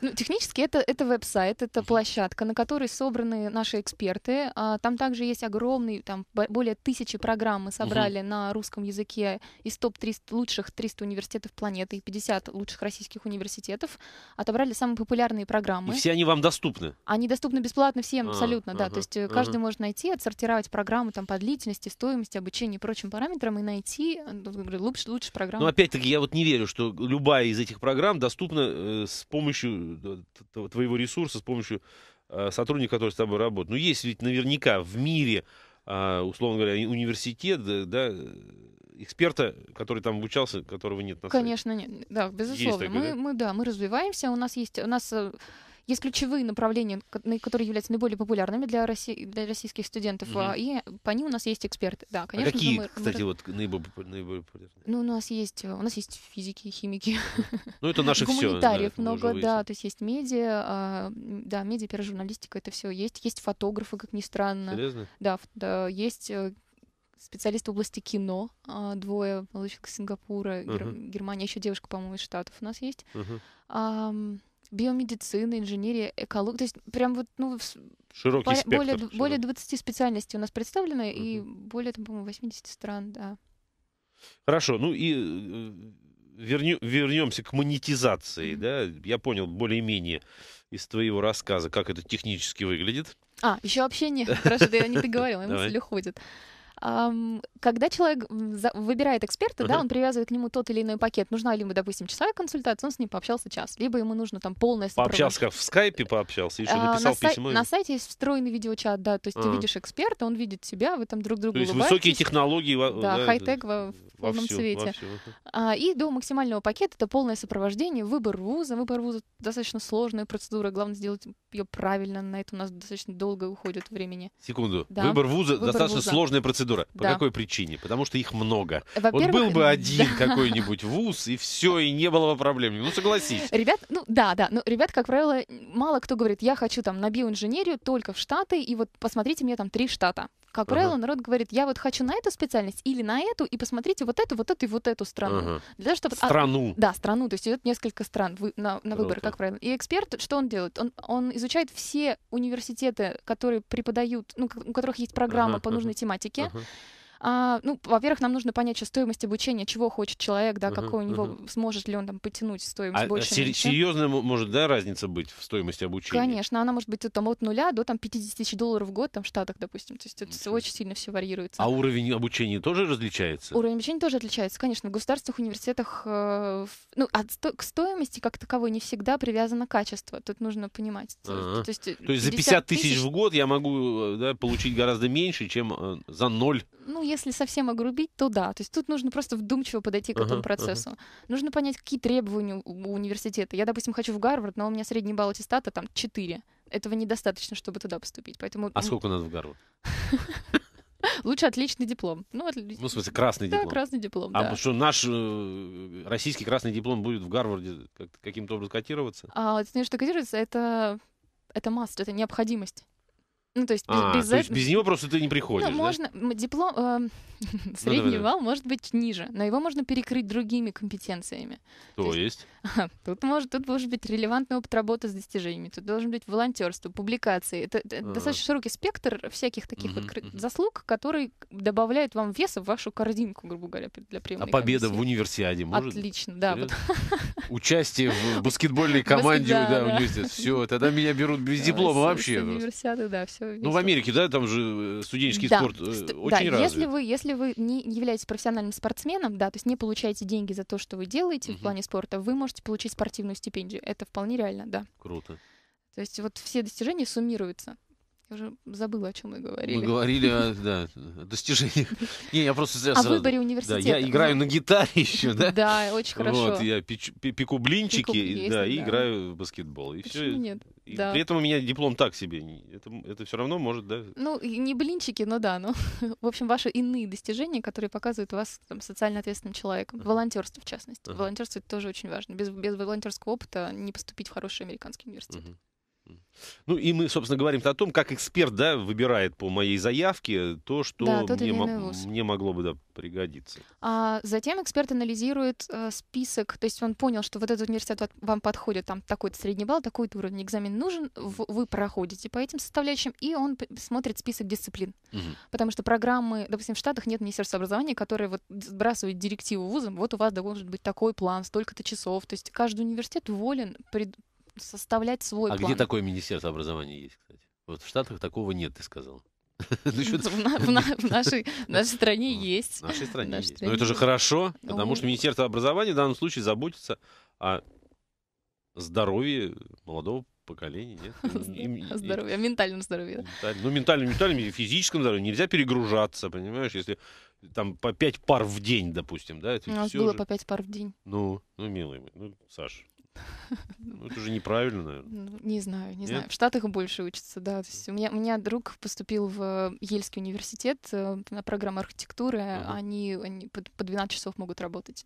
Ну, технически это, это веб-сайт, это площадка, на которой собраны наши эксперты. А, там также есть огромный, там более тысячи программ мы собрали угу. на русском языке из топ-300 лучших 300 университетов планеты и 50 лучших российских университетов. Отобрали самые популярные программы. И все они вам доступны? Они доступны бесплатно всем, а, абсолютно, ага, да. То есть э, ага. каждый может найти, отсортировать программы там по длительности, стоимости, обучению и прочим параметрам и найти э, ну, лучше, лучше программу. Но ну, опять-таки я вот не верю, что любая из этих программ доступна э, с помощью твоего ресурса, с помощью э, сотрудника, который с тобой работает. Ну есть ведь наверняка в мире а, условно говоря, университет, да, эксперта, который там обучался, которого нет на сайте. Конечно, нет. Да, безусловно. Есть такой, мы, да? мы, да, мы развиваемся. У нас есть, у нас э, есть ключевые направления, которые являются наиболее популярными для, России, для российских студентов, угу. и по ним у нас есть эксперты. Да, а конечно. А какие, мы, кстати, мы... вот наиболее, наиболее популярные? Ну, у нас есть, э, у нас есть физики, химики. Ну, это наши все. Гуманитариев много, да, то есть есть медиа, а, да, медиа, журналистика это все есть. Есть фотографы, как ни странно. Серьезно? Да, да есть э, специалист в области кино, а, двое молодых Сингапура, uh-huh. Германия, еще девушка, по-моему, из Штатов у нас есть. Uh-huh. А, биомедицина, инженерия, экология. То есть прям вот, ну, Широкий по- спектр. Более, более 20 специальностей у нас представлено, uh-huh. и более, там, по-моему, 80 стран, да. Хорошо, ну и верню, э, вернемся к монетизации, mm-hmm. да? Я понял более-менее из твоего рассказа, как это технически выглядит. А, еще общение. Хорошо, да я не договорила, мысль уходит. Когда человек выбирает эксперта, да, он привязывает к нему тот или иной пакет. Нужна ли ему, допустим, часовая консультация, он с ним пообщался час. Либо ему нужно там полное Пообщался в скайпе пообщался, еще а, написал письмо. на сайте есть встроенный видеочат, да, то есть ты а. видишь эксперта, он видит себя, вы там друг другу То есть высокие технологии. Да, хай-тек в полном всю, цвете. Всю. А, и до максимального пакета это полное сопровождение, выбор вуза. Выбор вуза достаточно сложная процедура, главное сделать ее правильно, на это у нас достаточно долго уходит времени. Секунду. Да. Выбор вуза выбор достаточно вуза. сложная процедура дура. По да. какой причине? Потому что их много. Вот был бы один да. какой-нибудь вуз, и все, и не было бы проблем. Ну, согласись. Ребят, ну да, да. Но ну, ребят, как правило, мало кто говорит, я хочу там на биоинженерию только в Штаты, и вот посмотрите мне там три штата. Как правило, ага. народ говорит, я вот хочу на эту специальность или на эту, и посмотрите вот эту, вот эту и вот эту страну. Ага. Для того, чтобы... А, страну. А, да, страну, то есть идет несколько стран вы, на, на выбор, как правило. И эксперт, что он делает? Он, он изучает все университеты, которые преподают, ну, у которых есть программа ага, по нужной ага. тематике. Ага а, ну, во-первых, нам нужно понять сейчас стоимость обучения, чего хочет человек, да, uh-huh, какой у него, сможет ли он там потянуть стоимость а, больше. А серьезная может, да, разница быть в стоимости обучения? Конечно, она может быть там от нуля до там 50 тысяч долларов в год, там в Штатах, допустим. То есть это uh очень сильно все варьируется. А уровень обучения тоже различается? Уровень обучения тоже отличается, конечно. В государственных университетах, э, ну, от сто- к стоимости как таковой не всегда привязано качество. Тут нужно понимать. Uh-huh. То, есть, э, то есть за 50 тысяч в год я могу э, да, получить гораздо меньше, чем э, за ноль. Ну, если совсем огрубить, то да. То есть тут нужно просто вдумчиво подойти к uh-huh, этому процессу. Uh-huh. Нужно понять, какие требования у университета. Я, допустим, хочу в Гарвард, но у меня средний балл аттестата там 4. Этого недостаточно, чтобы туда поступить. Поэтому... А сколько надо в Гарвард? Лучше отличный диплом. Ну, от. ну в смысле, красный диплом. Да, красный диплом, А да. что наш э, российский красный диплом будет в Гарварде как каким-то образом котироваться? А, ты знаешь, что котируется, это, это маст, это необходимость. Ну, то есть без, а, без, то есть без него просто ты не приходишь. Ну, да? можно диплом э, ну средний ну, давай, может быть ниже, но его можно перекрыть другими компетенциями. То, то есть? есть? Тут может, тут должен быть релевантный опыт работы с достижениями, тут должен быть волонтерство, публикации. Это, это а. достаточно широкий спектр всяких таких вот заслуг, которые добавляют вам веса в вашу корзинку, грубо говоря, для приема. А победа комиссии. в универсиаде может? Отлично, да. Вот. Участие в баскетбольной команде, да, да, университет. Все, тогда меня берут без диплома вообще. Универсиады, да, все все. Весело. Ну, в Америке, да, там же э, студенческий да. спорт э, очень да, развит. Если вы, если вы не являетесь профессиональным спортсменом, да, то есть не получаете деньги за то, что вы делаете угу. в плане спорта, вы можете получить спортивную стипендию. Это вполне реально, да. Круто. То есть вот все достижения суммируются уже забыла, о чем мы говорили. Мы говорили о, да, о достижениях. Не, я просто зря О сразу... выборе университета. Да, я играю на гитаре еще, да? Да, очень хорошо. Вот, я печ... пеку блинчики, Пеку, и, да, да, и играю в баскетбол. И Почему все. нет? И да. При этом у меня диплом так себе. Это, это все равно может, да? Ну, не блинчики, но да. Но, в общем, ваши иные достижения, которые показывают вас там, социально ответственным человеком. Uh-huh. Волонтерство, в частности. Uh-huh. Волонтерство это тоже очень важно. Без, без волонтерского опыта не поступить в хороший американский университет. Uh-huh. Ну и мы, собственно, говорим о том, как эксперт да, выбирает по моей заявке то, что да, мне, мне могло бы да, пригодиться. А затем эксперт анализирует э, список, то есть он понял, что вот этот университет вам подходит, там такой-то средний балл, такой-то уровень экзамен нужен, вы проходите по этим составляющим, и он смотрит список дисциплин. Угу. Потому что программы, допустим, в Штатах нет Министерства образования, которое вот сбрасывает директиву вузам, вот у вас должен быть такой план, столько-то часов, то есть каждый университет волен пред, составлять свой а план. А где такое министерство образования есть, кстати? Вот в Штатах такого нет, ты сказал. В нашей стране есть. В нашей стране есть. Но это же хорошо, потому что Министерство образования в данном случае заботится о здоровье молодого поколения. здоровье, о ментальном здоровье. ну, ментальном, ментальном и физическом здоровье. Нельзя перегружаться, понимаешь, если там по пять пар в день, допустим, да? У нас было по пять пар в день. Ну, ну, милый мой, ну, Саш, ну, это же неправильно, наверное. Ну, не знаю, не Нет? знаю. В Штатах больше учатся, да. То есть у, меня, у меня друг поступил в э, Ельский университет э, на программу архитектуры. Ага. Они, они по, по 12 часов могут работать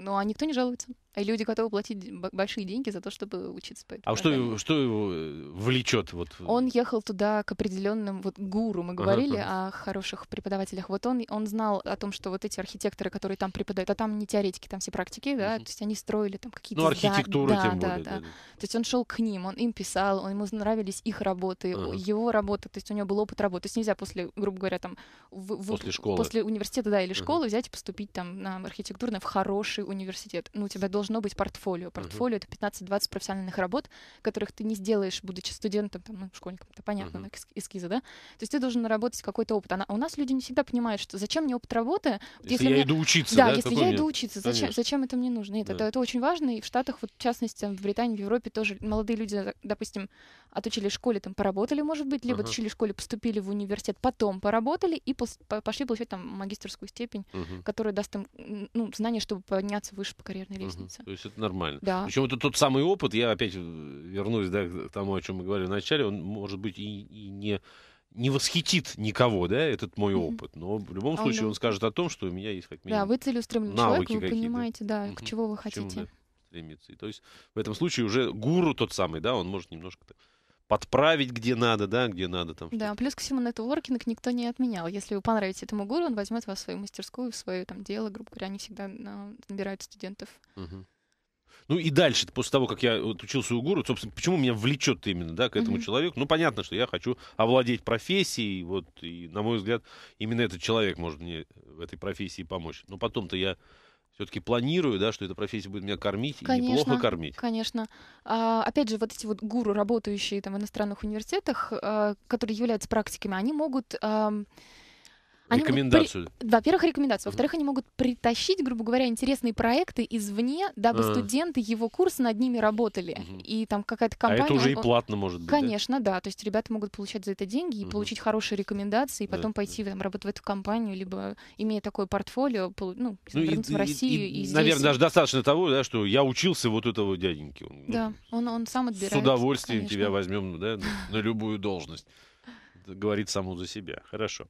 ну, а никто не жалуется. И люди готовы платить большие деньги за то, чтобы учиться по этой А что, что его э, влечет? Вот? Э? Он ехал туда к определенным вот гуру. Мы говорили ага. о хороших преподавателях. Вот он, он знал о том, что вот эти архитекторы, которые там преподают, а там не теоретики, там все практики, да, то есть они строили там какие-то... Ну, архитектура, да, тем да, более. Да, да. да. То есть он шел к ним, он им писал, он, ему нравились их работы, ага. его работы, то есть у него был опыт работы. То есть нельзя после, грубо говоря, там... В, в, после школы. После университета, да, или школы взять и поступить там на архитектурное в хороший университет, ну, у тебя должно быть портфолио. Портфолио uh-huh. — это 15-20 профессиональных работ, которых ты не сделаешь, будучи студентом, там, ну, школьником, это понятно, uh-huh. эскизы, да? То есть ты должен наработать какой-то опыт. а у нас люди не всегда понимают, что зачем мне опыт работы? Если, если я мне... иду учиться, да? Да, если я мне... иду учиться, зачем, зачем это мне нужно? Нет, да. это, это очень важно, и в Штатах, вот, в частности, в Британии, в Европе тоже молодые люди, э, допустим, отучили в школе, там, поработали, может быть, либо uh-huh. отучили в школе, поступили в университет, потом поработали и пос... пошли получать там магистрскую степень, uh-huh. которая даст им ну, знание, чтобы подняться выше по карьерной лестнице. Угу. То есть это нормально. Да. Причем это тот самый опыт, я опять вернусь да, к тому, о чем мы говорили вначале, он может быть и, и не не восхитит никого, да, этот мой mm опыт, но в любом а случае он, он скажет о том, что у меня есть как минимум Да, вы целеустремленный навыки человек, вы понимаете, да, mm-hmm. чего вы хотите. К да, стремиться. И, то есть в этом случае уже гуру тот самый, да, он может немножко так подправить где надо, да, где надо там. Да, плюс ко всему нетворкинг никто не отменял. Если вы понравитесь этому гуру, он возьмет вас в свою мастерскую, в свое там дело, грубо говоря, они всегда а, набирают студентов. Угу. Ну и дальше, после того, как я вот, учился у гуру, собственно, почему меня влечет именно да, к этому mm человеку? Ну, понятно, что я хочу овладеть профессией, вот, и, на мой взгляд, именно этот человек может мне в этой профессии помочь. Но потом-то я все-таки планирую, да, что эта профессия будет меня кормить конечно, и неплохо кормить. Конечно. А, опять же, вот эти вот гуру, работающие там в иностранных университетах, а, которые являются практиками, они могут а, они рекомендацию. При... Во-первых, рекомендацию. Во-вторых, они могут притащить, грубо говоря, интересные проекты извне, дабы а студенты его курса над ними работали. Угу. И там какая-то компания... А это уже и платно может быть, Конечно, да? да. То есть ребята могут получать за это деньги и угу. получить хорошие рекомендации, и потом да, пойти Там, работать в эту компанию, либо, имея такое портфолио, ну, ну и, в Россию и, и, и здесь. Наверное, даже достаточно того, да, что я учился вот этого дяденьки. Он, ну, да, он, он сам отбирает. С удовольствием конечно. тебя возьмем да, на любую должность. Говорит само за себя. Хорошо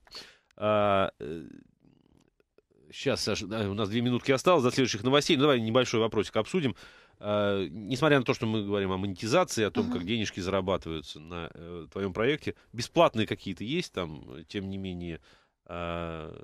сейчас, а, э, Саша, у нас две минутки осталось до следующих новостей. Ну, давай небольшой вопросик обсудим. А, несмотря на то, что мы говорим о монетизации, о том, uh-huh. как денежки зарабатываются на э, твоем проекте, бесплатные какие-то есть там, э, тем не менее, а,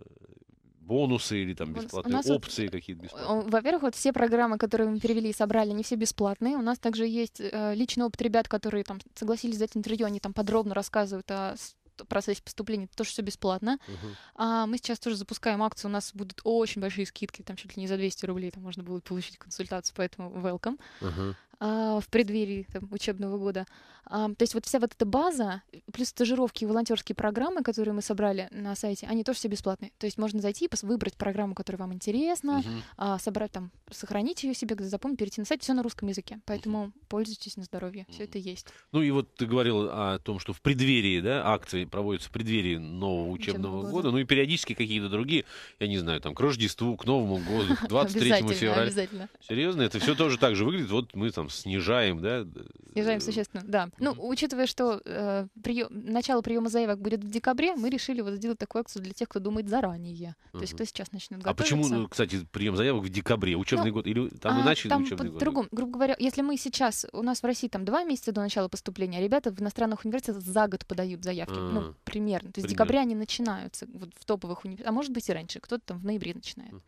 бонусы или там бесплатные опции вот, какие-то бесплатные? Во-первых, вот все программы, которые мы перевели и собрали, они все бесплатные. У нас также есть личный опыт ребят, которые там согласились дать интервью, они там подробно рассказывают о процессе поступления, тоже все бесплатно. Угу. А, мы сейчас тоже запускаем акцию, у нас будут очень большие скидки, там чуть ли не за 200 рублей, там можно будет получить консультацию, поэтому welcome. Угу. А, в преддверии там, учебного года. То есть вот вся вот эта база, плюс стажировки и волонтерские программы, которые мы собрали на сайте, они тоже все бесплатные. То есть можно зайти и выбрать программу, которая вам интересна, угу. собрать там, сохранить ее себе, запомнить, перейти на сайт, все на русском языке. Поэтому угу. пользуйтесь на здоровье, угу. все это есть. Ну и вот ты говорил о том, что в преддверии, да, акции проводятся в преддверии нового учебного, учебного года. года, ну и периодически какие-то другие, я не знаю, там к Рождеству, к Новому году, к 23 февраля. Обязательно. Серьезно, это все тоже так же выглядит. Вот мы там там снижаем, да? Снижаем э, существенно, да. Mm-hmm. Ну, учитывая, что э, прием, начало приема заявок будет в декабре, мы решили вот сделать такую акцию для тех, кто думает заранее. Mm-hmm. То есть кто сейчас начнет готовиться. А почему, э, кстати, прием заявок в декабре? Учебный ну, год? Или там а, иначе там учебный год? Другом, грубо говоря, если мы сейчас, у нас в России там два месяца до начала поступления, а ребята в иностранных университетах за год подают заявки. Mm-hmm. Ну, примерно. То есть Пример. декабря они начинаются вот, в топовых университетах. А может быть и раньше. Кто-то там в ноябре начинает. Mm-hmm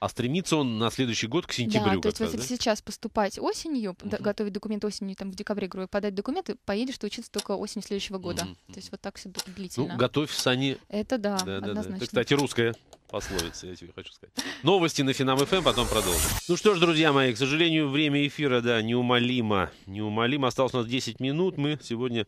а стремится он на следующий год к сентябрю. Да, то есть раз, вот да? если сейчас поступать осенью, угу. Uh -huh. готовить документы осенью, там в декабре, говорю, подать документы, поедешь ты учиться только осенью следующего года. Uh -huh. То есть вот так все ну, длительно. Ну, готовь сани. Это да, да однозначно. Это, кстати, русская пословица, я тебе хочу сказать. Новости на Финам ФМ, эм, потом продолжим. Ну что ж, друзья мои, к сожалению, время эфира, да, неумолимо, неумолимо. Осталось у нас 10 минут, мы сегодня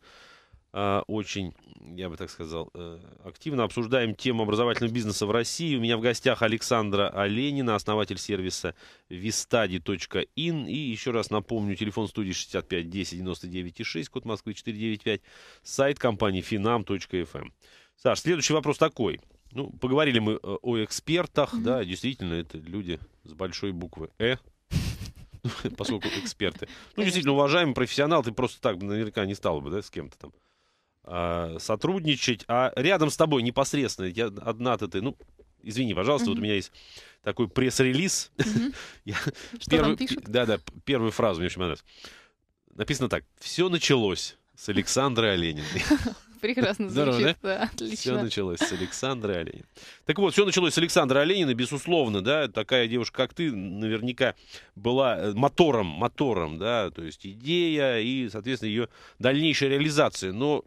Э, очень, я бы так сказал, э, активно обсуждаем тему образовательного бизнеса в России. У меня в гостях Александра Оленина, основатель сервиса vistadi.in. И еще раз напомню, телефон студии 65 10 99 6, код Москвы 495, сайт компании finam.fm. Эм. Саш, следующий вопрос такой. Ну, поговорили мы э, о экспертах, да, действительно, это люди с большой буквы «Э», поскольку эксперты. Ну, действительно, уважаемый профессионал, ты просто так наверняка не стал бы, да, с кем-то там а, сотрудничать, а рядом с тобой непосредственно, я одна-то ты, ну, извини, пожалуйста, mm-hmm. вот у меня есть такой пресс-релиз. Mm-hmm. я, Что первый, Да-да, первую фразу мне очень понравилась. Написано так. «Все началось с Александры Олениной». Прекрасно Здорово, звучит, да? да? Отлично. Все началось с Александры Оленина. Так вот, все началось с Александра Оленина, безусловно, да, такая девушка, как ты, наверняка была э, мотором, мотором, да, то есть идея и, соответственно, ее дальнейшая реализация. Но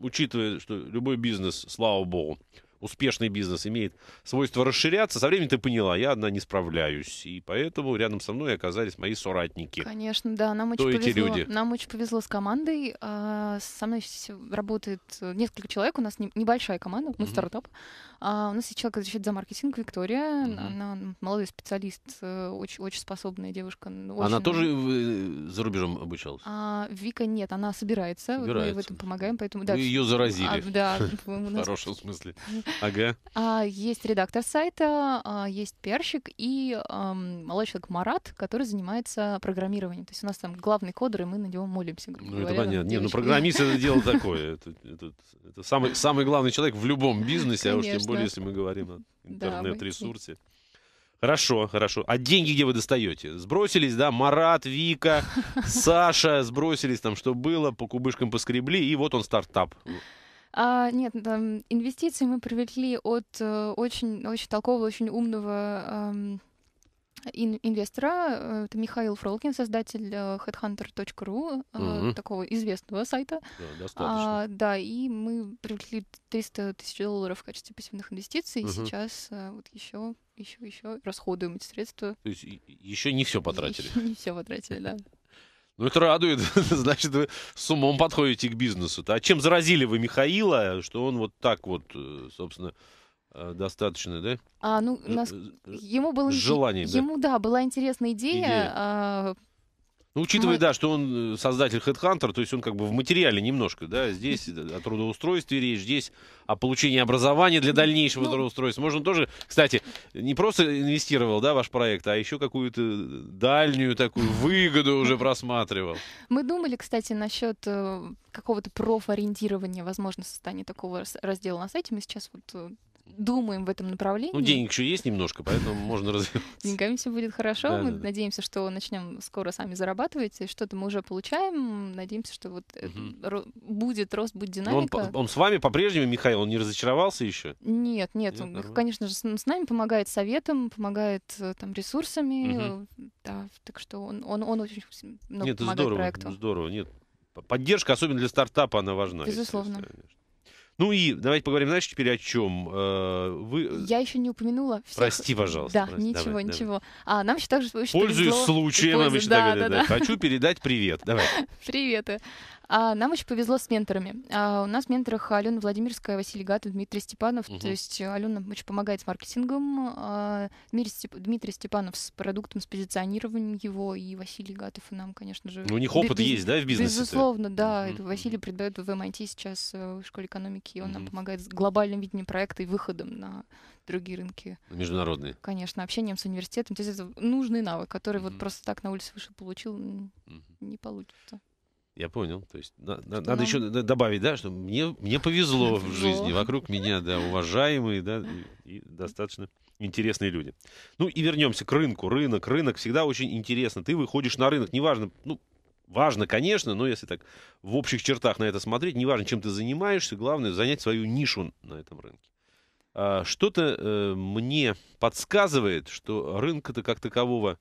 учитывая, что любой бизнес, слава богу, успешный бизнес имеет свойство расширяться. Со временем ты поняла, я одна не справляюсь. И поэтому рядом со мной оказались мои соратники. Конечно, да. Нам очень, повезло. Эти люди. Нам очень повезло с командой. А, со мной работает э, несколько человек. У нас небольшая команда, мы угу. стартап. А, у нас есть человек, отвечает за маркетинг, Виктория. Mm-hmm. Она молодой специалист, э, очень, очень способная девушка. Очень... Она тоже э, за рубежом обучалась? А, Вика нет, она собирается. собирается. Вот мы в этом помогаем. Поэтому, да, Вы ее заразили. А, да. В хорошем смысле. Ага. А, есть редактор сайта, а, есть пиарщик и а, молодой человек Марат, который занимается программированием. То есть у нас там главный кодер, и мы на него молимся. Ну, говоря, это понятно. Не, ну программист — это дело такое. Это, это, это самый, самый главный человек в любом бизнесе, а уж тем более, если мы говорим о интернет-ресурсе. Хорошо, хорошо. А деньги где вы достаете? Сбросились, да, Марат, Вика, Саша, сбросились там, что было, по кубышкам поскребли, и вот он стартап. А, нет, там, инвестиции мы привлекли от э, очень, очень толкового, очень умного инвестора. Э, это Михаил Фролкин, создатель э, headhunter.ru, угу. Э, такого известного сайта. Да, А, да, и мы привлекли 300 тысяч долларов в качестве пассивных инвестиций. Угу. И сейчас вот еще, еще, еще расходуем эти средства. То есть еще не все потратили. Еще не все потратили, да. Ну, это радует. Значит, вы с умом подходите к бизнесу. А чем заразили вы Михаила, что он вот так вот, собственно, Э, достаточно, да? А, ну, нас... Э, ему было... Желание, Ему, да, была интересная идея. идея. А... Ну, учитывая, Мы... да, что он э, создатель HeadHunter, то есть он как бы в материале немножко, да, здесь о трудоустройстве речь, здесь о получении образования для дальнейшего ну... трудоустройства. Можно тоже, кстати, не просто инвестировал, да, ваш проект, а еще какую-то дальнюю такую выгоду уже просматривал. Мы думали, кстати, насчет какого-то профориентирования, возможно, состояния такого раздела на сайте. Мы сейчас вот думаем в этом направлении. Ну, денег еще есть немножко, поэтому можно развиваться. деньгами все будет хорошо. мы надеемся, что начнем скоро сами зарабатывать. Что-то мы уже получаем. Надеемся, что вот э, будет рост, будет динамика. Он, с вами по-прежнему, Михаил, он не разочаровался еще? Нет, нет. конечно же, с, нами помогает советом, помогает э, там ресурсами. Да, так что он, он, он очень много нет, помогает здорово, проекту. Здорово, нет. Поддержка, особенно для стартапа, она важна. Безусловно. Ну и давайте поговорим знаешь, теперь о чем. Э, вы... Я еще не упомянула. Всех... Прости, пожалуйста. Да, Прости. ничего, давай, ничего. Давай. А нам еще также Пользуюсь повезло... случаем, а Пользуюсь, да, да, да. Хочу передать привет. Давай. Приветы. А нам очень повезло с менторами. А у нас в менторах Алена Владимирская, Василий Гатов, Дмитрий Степанов. Угу. То есть Алена очень помогает с маркетингом, а Дмитрий, Степанов с продуктом, с позиционированием его, и Василий Гатов и нам, конечно же. Ну, у них опыт Без... есть, да, в бизнесе? Безусловно, да. Угу. Василий преподает в MIT эм сейчас э, в школе экономики, и он угу. нам помогает с глобальным видением проекта и выходом на другие рынки. Международные. Конечно, общением с университетом. То есть это нужный навык, который угу. вот просто так на улице вышел, получил, угу. не получится. Я понял. То есть на, на, надо еще добавить, да, что мне, мне повезло в жизни. Вокруг меня, да, уважаемые, да, и, и достаточно интересные люди. Ну и вернемся к рынку. Рынок, рынок всегда очень интересно. Ты выходишь на рынок, неважно, ну, Важно, конечно, но если так в общих чертах на это смотреть, неважно, чем ты занимаешься, главное занять свою нишу на этом рынке. А, Что-то э, мне подсказывает, что рынка-то как такового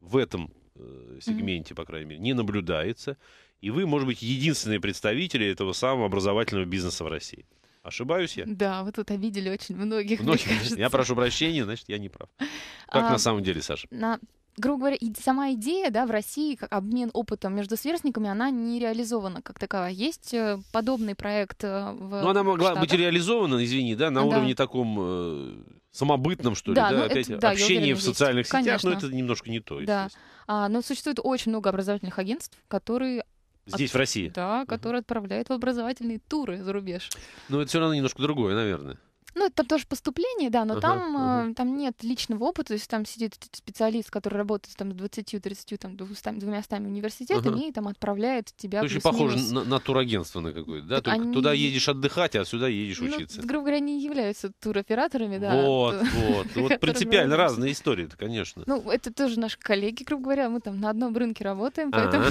в этом э, сегменте, по крайней мере, не наблюдается. И вы, может быть, единственные представители этого самого образовательного бизнеса в России. Ошибаюсь я? Да, вы тут обидели очень многих. многих я прошу прощения, значит, я не прав. Как а, на самом деле, Саша? На, грубо говоря, сама идея да, в России, как обмен опытом между сверстниками, она не реализована как таковая. Есть э, подобный проект э, в Но ну, она могла Штатах. быть реализована, извини, да, на да. уровне таком э, самобытном, что ли, да, Ну, опять это, да, общение уверена, в есть. социальных Конечно. сетях, но это немножко не то, да. а, Но существует очень много образовательных агентств, которые Здесь, от... в России? Да, который угу. отправляет в образовательные туры за рубеж. Ну, это все равно немножко другое, наверное. Ну, это тоже поступление, да, но uh там, uh там нет личного опыта, то есть там сидит специалист, который работает там с 20, 30, там, 200, 200 университетами uh и там отправляет тебя... Очень похоже на, на турагентство на какое-то, да? они... Туда едешь отдыхать, а сюда едешь ну, Грубо говоря, они являются туроператорами, да. Вот, вот. Вот принципиально разные истории это, конечно. Ну, это тоже наши коллеги, грубо говоря, мы там на одном рынке работаем, поэтому...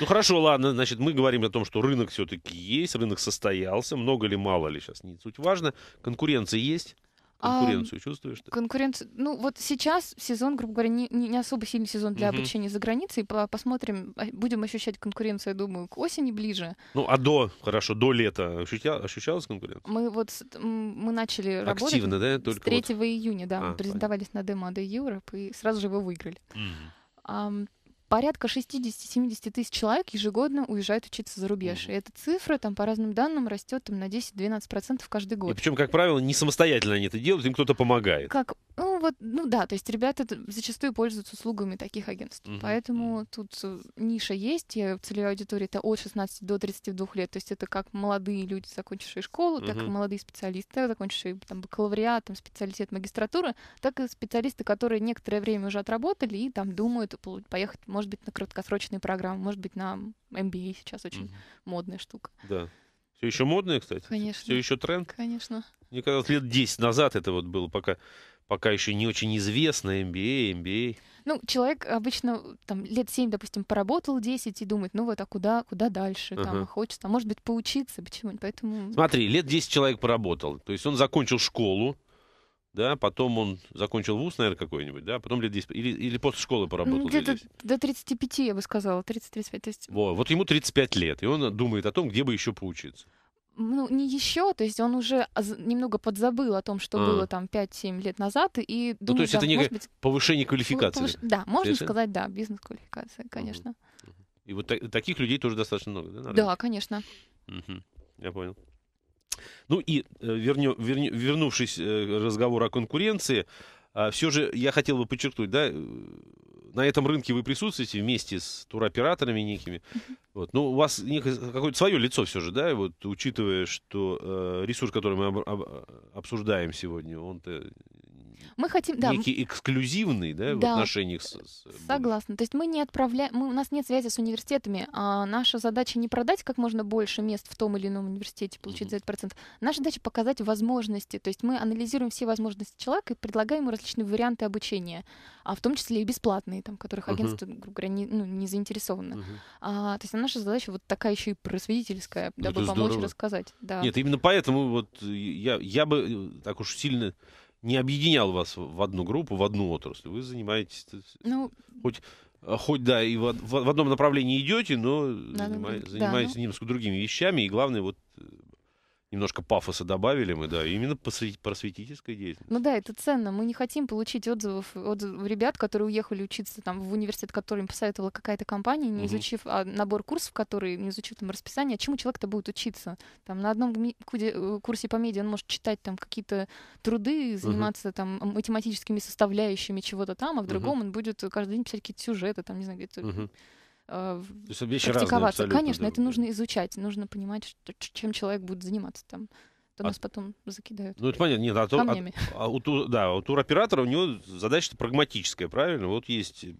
Ну, хорошо, ладно, значит, мы говорим о том, что рынок все-таки есть, рынок состоялся, много ли, мало ли, сейчас не суть важно Конкуренция есть? Конкуренцию а, чувствуешь? Ты? Конкуренцию. Ну, вот сейчас сезон, грубо говоря, не, не особо сильный сезон для угу. обучения за границей. Посмотрим, а, будем ощущать конкуренцию, я думаю, к осени ближе. Ну, а до, хорошо, до лета ощутя, ощущалась конкуренция? Мы вот мы начали Активно, работать. Активно, да? Только с 3 вот... июня, да. А, мы презентовались понятно. на демо до Europe и сразу же его выиграли. Угу. Um, порядка 60-70 тысяч человек ежегодно уезжают учиться за рубеж. Mm. И эта цифра, там, по разным данным, растет там, на 10-12% каждый год. И причем, как правило, не самостоятельно они это делают, им кто-то помогает. Как, ну, вот, ну да, то есть ребята зачастую пользуются услугами таких агентств. Mm-hmm. Поэтому тут э, ниша есть, и целевая аудитория это от 16 до 32 лет. То есть это как молодые люди, закончившие школу, mm-hmm. так и молодые специалисты, закончившие там, бакалавриат, там, специалитет, магистратура, так и специалисты, которые некоторое время уже отработали и там думают поехать, может может быть, на краткосрочные программы, может быть, на MBA сейчас очень mm-hmm. модная штука. Да. Все еще модное, кстати. Конечно. Все еще тренд. Конечно. Мне казалось, лет 10 назад это вот было, пока, пока еще не очень известно MBA, MBA. Ну, человек обычно там лет 7, допустим, поработал 10 и думает, ну вот, а куда, куда дальше, ага. там, хочется, а может быть, поучиться, почему-нибудь, поэтому... Смотри, лет 10 человек поработал, то есть он закончил школу, да, потом он закончил вуз, наверное, какой-нибудь, да, потом лет 10, или, или после школы ну, поработал. Где-то до 35, я бы сказала, 30-35. Есть... Во, вот ему 35 лет, и он думает о том, где бы еще поучиться. Ну, не еще, то есть он уже немного подзабыл о том, что а. было там 5-7 лет назад, и ну, думает, ну, то есть да, это некое быть, повышение квалификации. Повыш... Да, можно это... сказать, да, бизнес-квалификация, конечно. Угу. И вот так, таких людей тоже достаточно много, да? Наверное? Да, конечно. Угу. Я понял. Ну и э, вернё, вернё, вернувшись к э, разговору о конкуренции, а, все же я хотел бы подчеркнуть, да, э, на этом рынке вы присутствуете вместе с туроператорами некими. Вот. ну у вас какое-то свое лицо все же, да, вот учитывая, что э, ресурс, который мы об, об, обсуждаем сегодня, он-то мы хотим, да, некий эксклюзивный, да, да в отношениях с, с согласна. То есть мы не отправляем, мы, у нас нет связи с университетами. А наша задача не продать как можно больше мест в том или ином университете, получить за это процент. Наша задача показать возможности. То есть мы анализируем все возможности человека и предлагаем ему различные варианты обучения, а в том числе и бесплатные, там, которых агентство, uh-huh. грубо говоря, не, ну, не заинтересовано. Uh-huh. А, то есть наша задача вот такая еще и просветительская, ну, дабы помочь здорово. рассказать. Да. Нет, именно поэтому вот я, я бы э, так уж сильно не объединял вас в одну группу, в одну отрасль. Вы занимаетесь ну, хоть, а, хоть да, и в, в, в одном направлении идете, но занимаетесь да, занимаетесь ну... немножко другими вещами. И главное, вот э, немножко пафоса добавили мы, да, именно просветительской деятельности. Ну да, это ценно. Мы не хотим получить отзывов от ребят, которые уехали учиться там в университет, который им посоветовала какая-то компания, не угу. изучив а, набор курсов, который не изучив там расписание, а чему человек-то будет учиться. Там на одном э, курсе по медиа он может читать там какие-то труды, заниматься угу. там математическими составляющими чего-то там, а в другом угу. он будет каждый день писать какие-то сюжеты, там, не знаю, где-то... Угу э, То есть практиковаться. Конечно, это нужно изучать, нужно понимать, что, чем человек будет заниматься там. То а... нас потом закидают. Ну, это понятно. Нет, а, то, а, а у, тур, да, у туроператора у него задача прагматическая, правильно? Вот есть э,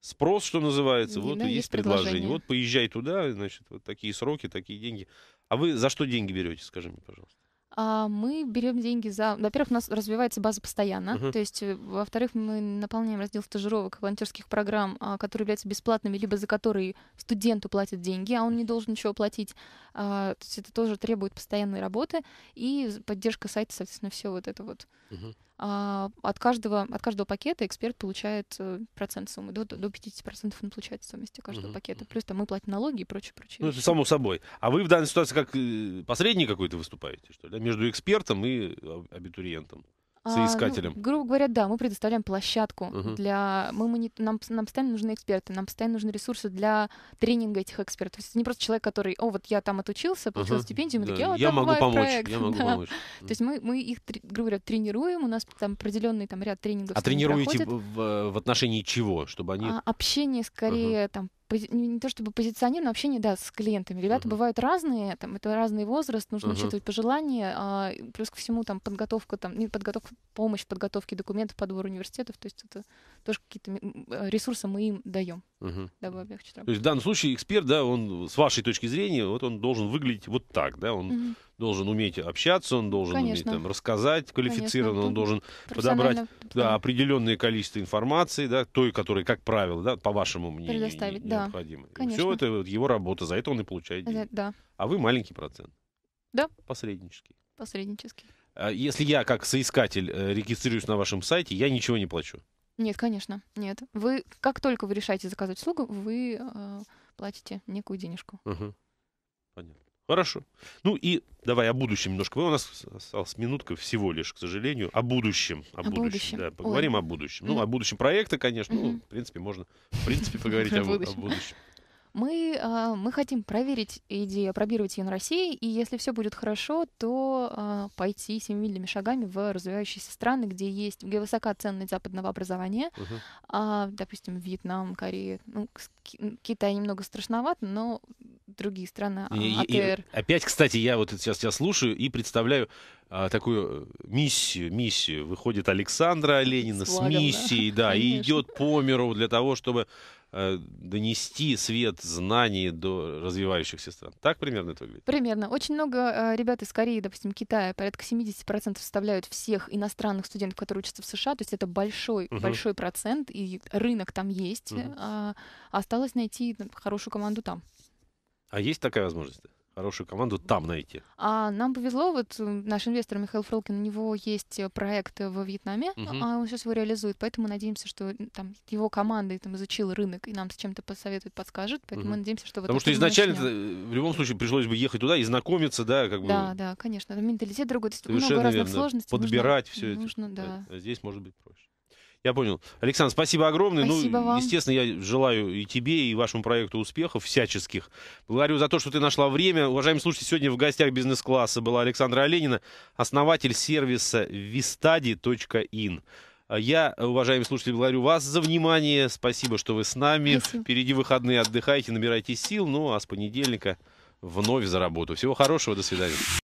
спрос, что называется, и, вот да, есть, есть предложение. предложение. Вот поезжай туда, значит, вот такие сроки, такие деньги. А вы за что деньги берете, скажи мне, пожалуйста? А, мы берем деньги за... Во-первых, у нас развивается база постоянно. Uh-huh. То есть, э, во-вторых, мы наполняем раздел стажировок, волонтерских программ, а, которые являются бесплатными, либо за которые студенту платят деньги, а он не должен ничего платить. А, то есть это тоже требует постоянной работы. И поддержка сайта, соответственно, все вот это вот. А, от, каждого, от каждого пакета эксперт получает э, процент суммы. До, до 50% он получает стоимости каждого пакета. Плюс там мы платим налоги и прочее, прочее. Ну, это само собой. А вы в данной ситуации как э, посредник какой-то выступаете, что ли? Между экспертом и э, абитуриентом? соискателем? А, ну, грубо говоря, да, мы предоставляем площадку угу. для... Мы, мы не, нам, нам постоянно нужны эксперты, нам постоянно нужны ресурсы для тренинга этих экспертов. То есть это не просто человек, который, о, вот я там отучился, получил угу. стипендию, да. такие, о, я могу помочь, проект. я могу да. помочь. То есть мы, мы их, грубо говоря, тренируем, у нас там определенный там ряд тренингов. А тренируете в, в отношении чего? Чтобы они... А, общение скорее, угу. там, пози- не то чтобы позиционер, но общение, да, с клиентами. Ребята uh-huh. бывают разные, там, это разный возраст, нужно uh-huh. учитывать пожелания, а, плюс ко всему там подготовка, там, не подготовка, помощь в подготовке документов, подбор университетов, то есть это тоже какие-то э, ресурсы мы им даем, uh-huh. дабы облегчить То есть в данном случае эксперт, да, он с вашей точки зрения, вот он должен выглядеть вот так, да, он... Uh-huh должен уметь общаться, он должен Конечно. уметь там, рассказать квалифицированно, Конечно, он должен подобрать да, определенное количество информации, да, той, которая, как правило, да, по вашему мнению, Предоставить, не, да. Все это вот его работа, за это он и получает деньги. Да. А вы маленький процент. Да. Посреднический. Посреднический. А если я как соискатель э, регистрируюсь на вашем сайте, я ничего не плачу. Нет, конечно, нет. Вы как только вы решаете заказывать услугу, вы э, платите некую денежку. Угу. Понятно. Хорошо. Ну и давай о будущем немножко. У нас осталась минутка всего лишь, к сожалению, о будущем. О, о будущем. будущем. Да, поговорим Ой. о будущем. Ну, о будущем проекта, конечно. Mm-hmm. Ну, в принципе, можно, в принципе, поговорить о, о будущем. Мы, а, мы хотим проверить идею, пробировать ее на России, и если все будет хорошо, то а, пойти семимильными шагами в развивающиеся страны, где есть, где высока ценность западного образования, uh-huh. допустим, Вьетнам, Корея, ну, Китай немного страшноват, но другие страны а, АТР. И, опять, кстати, я вот сейчас тебя слушаю и представляю а, такую э, миссию, миссию. Выходит Александра Ленина с, с миссией, да, и идет по миру для того, чтобы э, донести свет знаний до развивающихся стран. Так примерно это выглядит? Примерно. Очень много э, ребят из Кореи, допустим, Китая, порядка 70% составляют всех иностранных студентов, которые учатся в США, то есть это большой, угу. большой процент, и рынок там есть. Угу. А осталось найти хорошую команду там. А есть такая возможность? хорошую команду там найти? А нам повезло, вот наш инвестор Михаил Фролкин, у него есть э, проект во Вьетнаме, Uh-huh. а он сейчас его реализует, поэтому надеемся, что там его команда там изучила рынок и нам с чем-то посоветует, подскажет, поэтому Uh-huh. мы надеемся, что вот потому что изначально в любом случае пришлось бы ехать туда и знакомиться, да, как бы. Да, да, конечно, там менталитет другой, то есть Совершенно много разных верно. сложностей. Подбирать нужно, все нужно, это. Да. Э, здесь может быть проще. Я понял. Александр, спасибо огромное. Ну, спасибо ну, вам. естественно, я желаю и тебе, и вашему проекту успехов всяческих. Благодарю за то, что ты нашла время. Уважаемые слушатели, сегодня в гостях бизнес-класса была Александра Оленина, основатель сервиса vistadi.in. Я, уважаемые слушатели, благодарю вас за внимание. Спасибо, что вы с нами. Спасибо. Впереди выходные отдыхайте, набирайте сил. Ну а с понедельника вновь за работу. Всего хорошего, до свидания.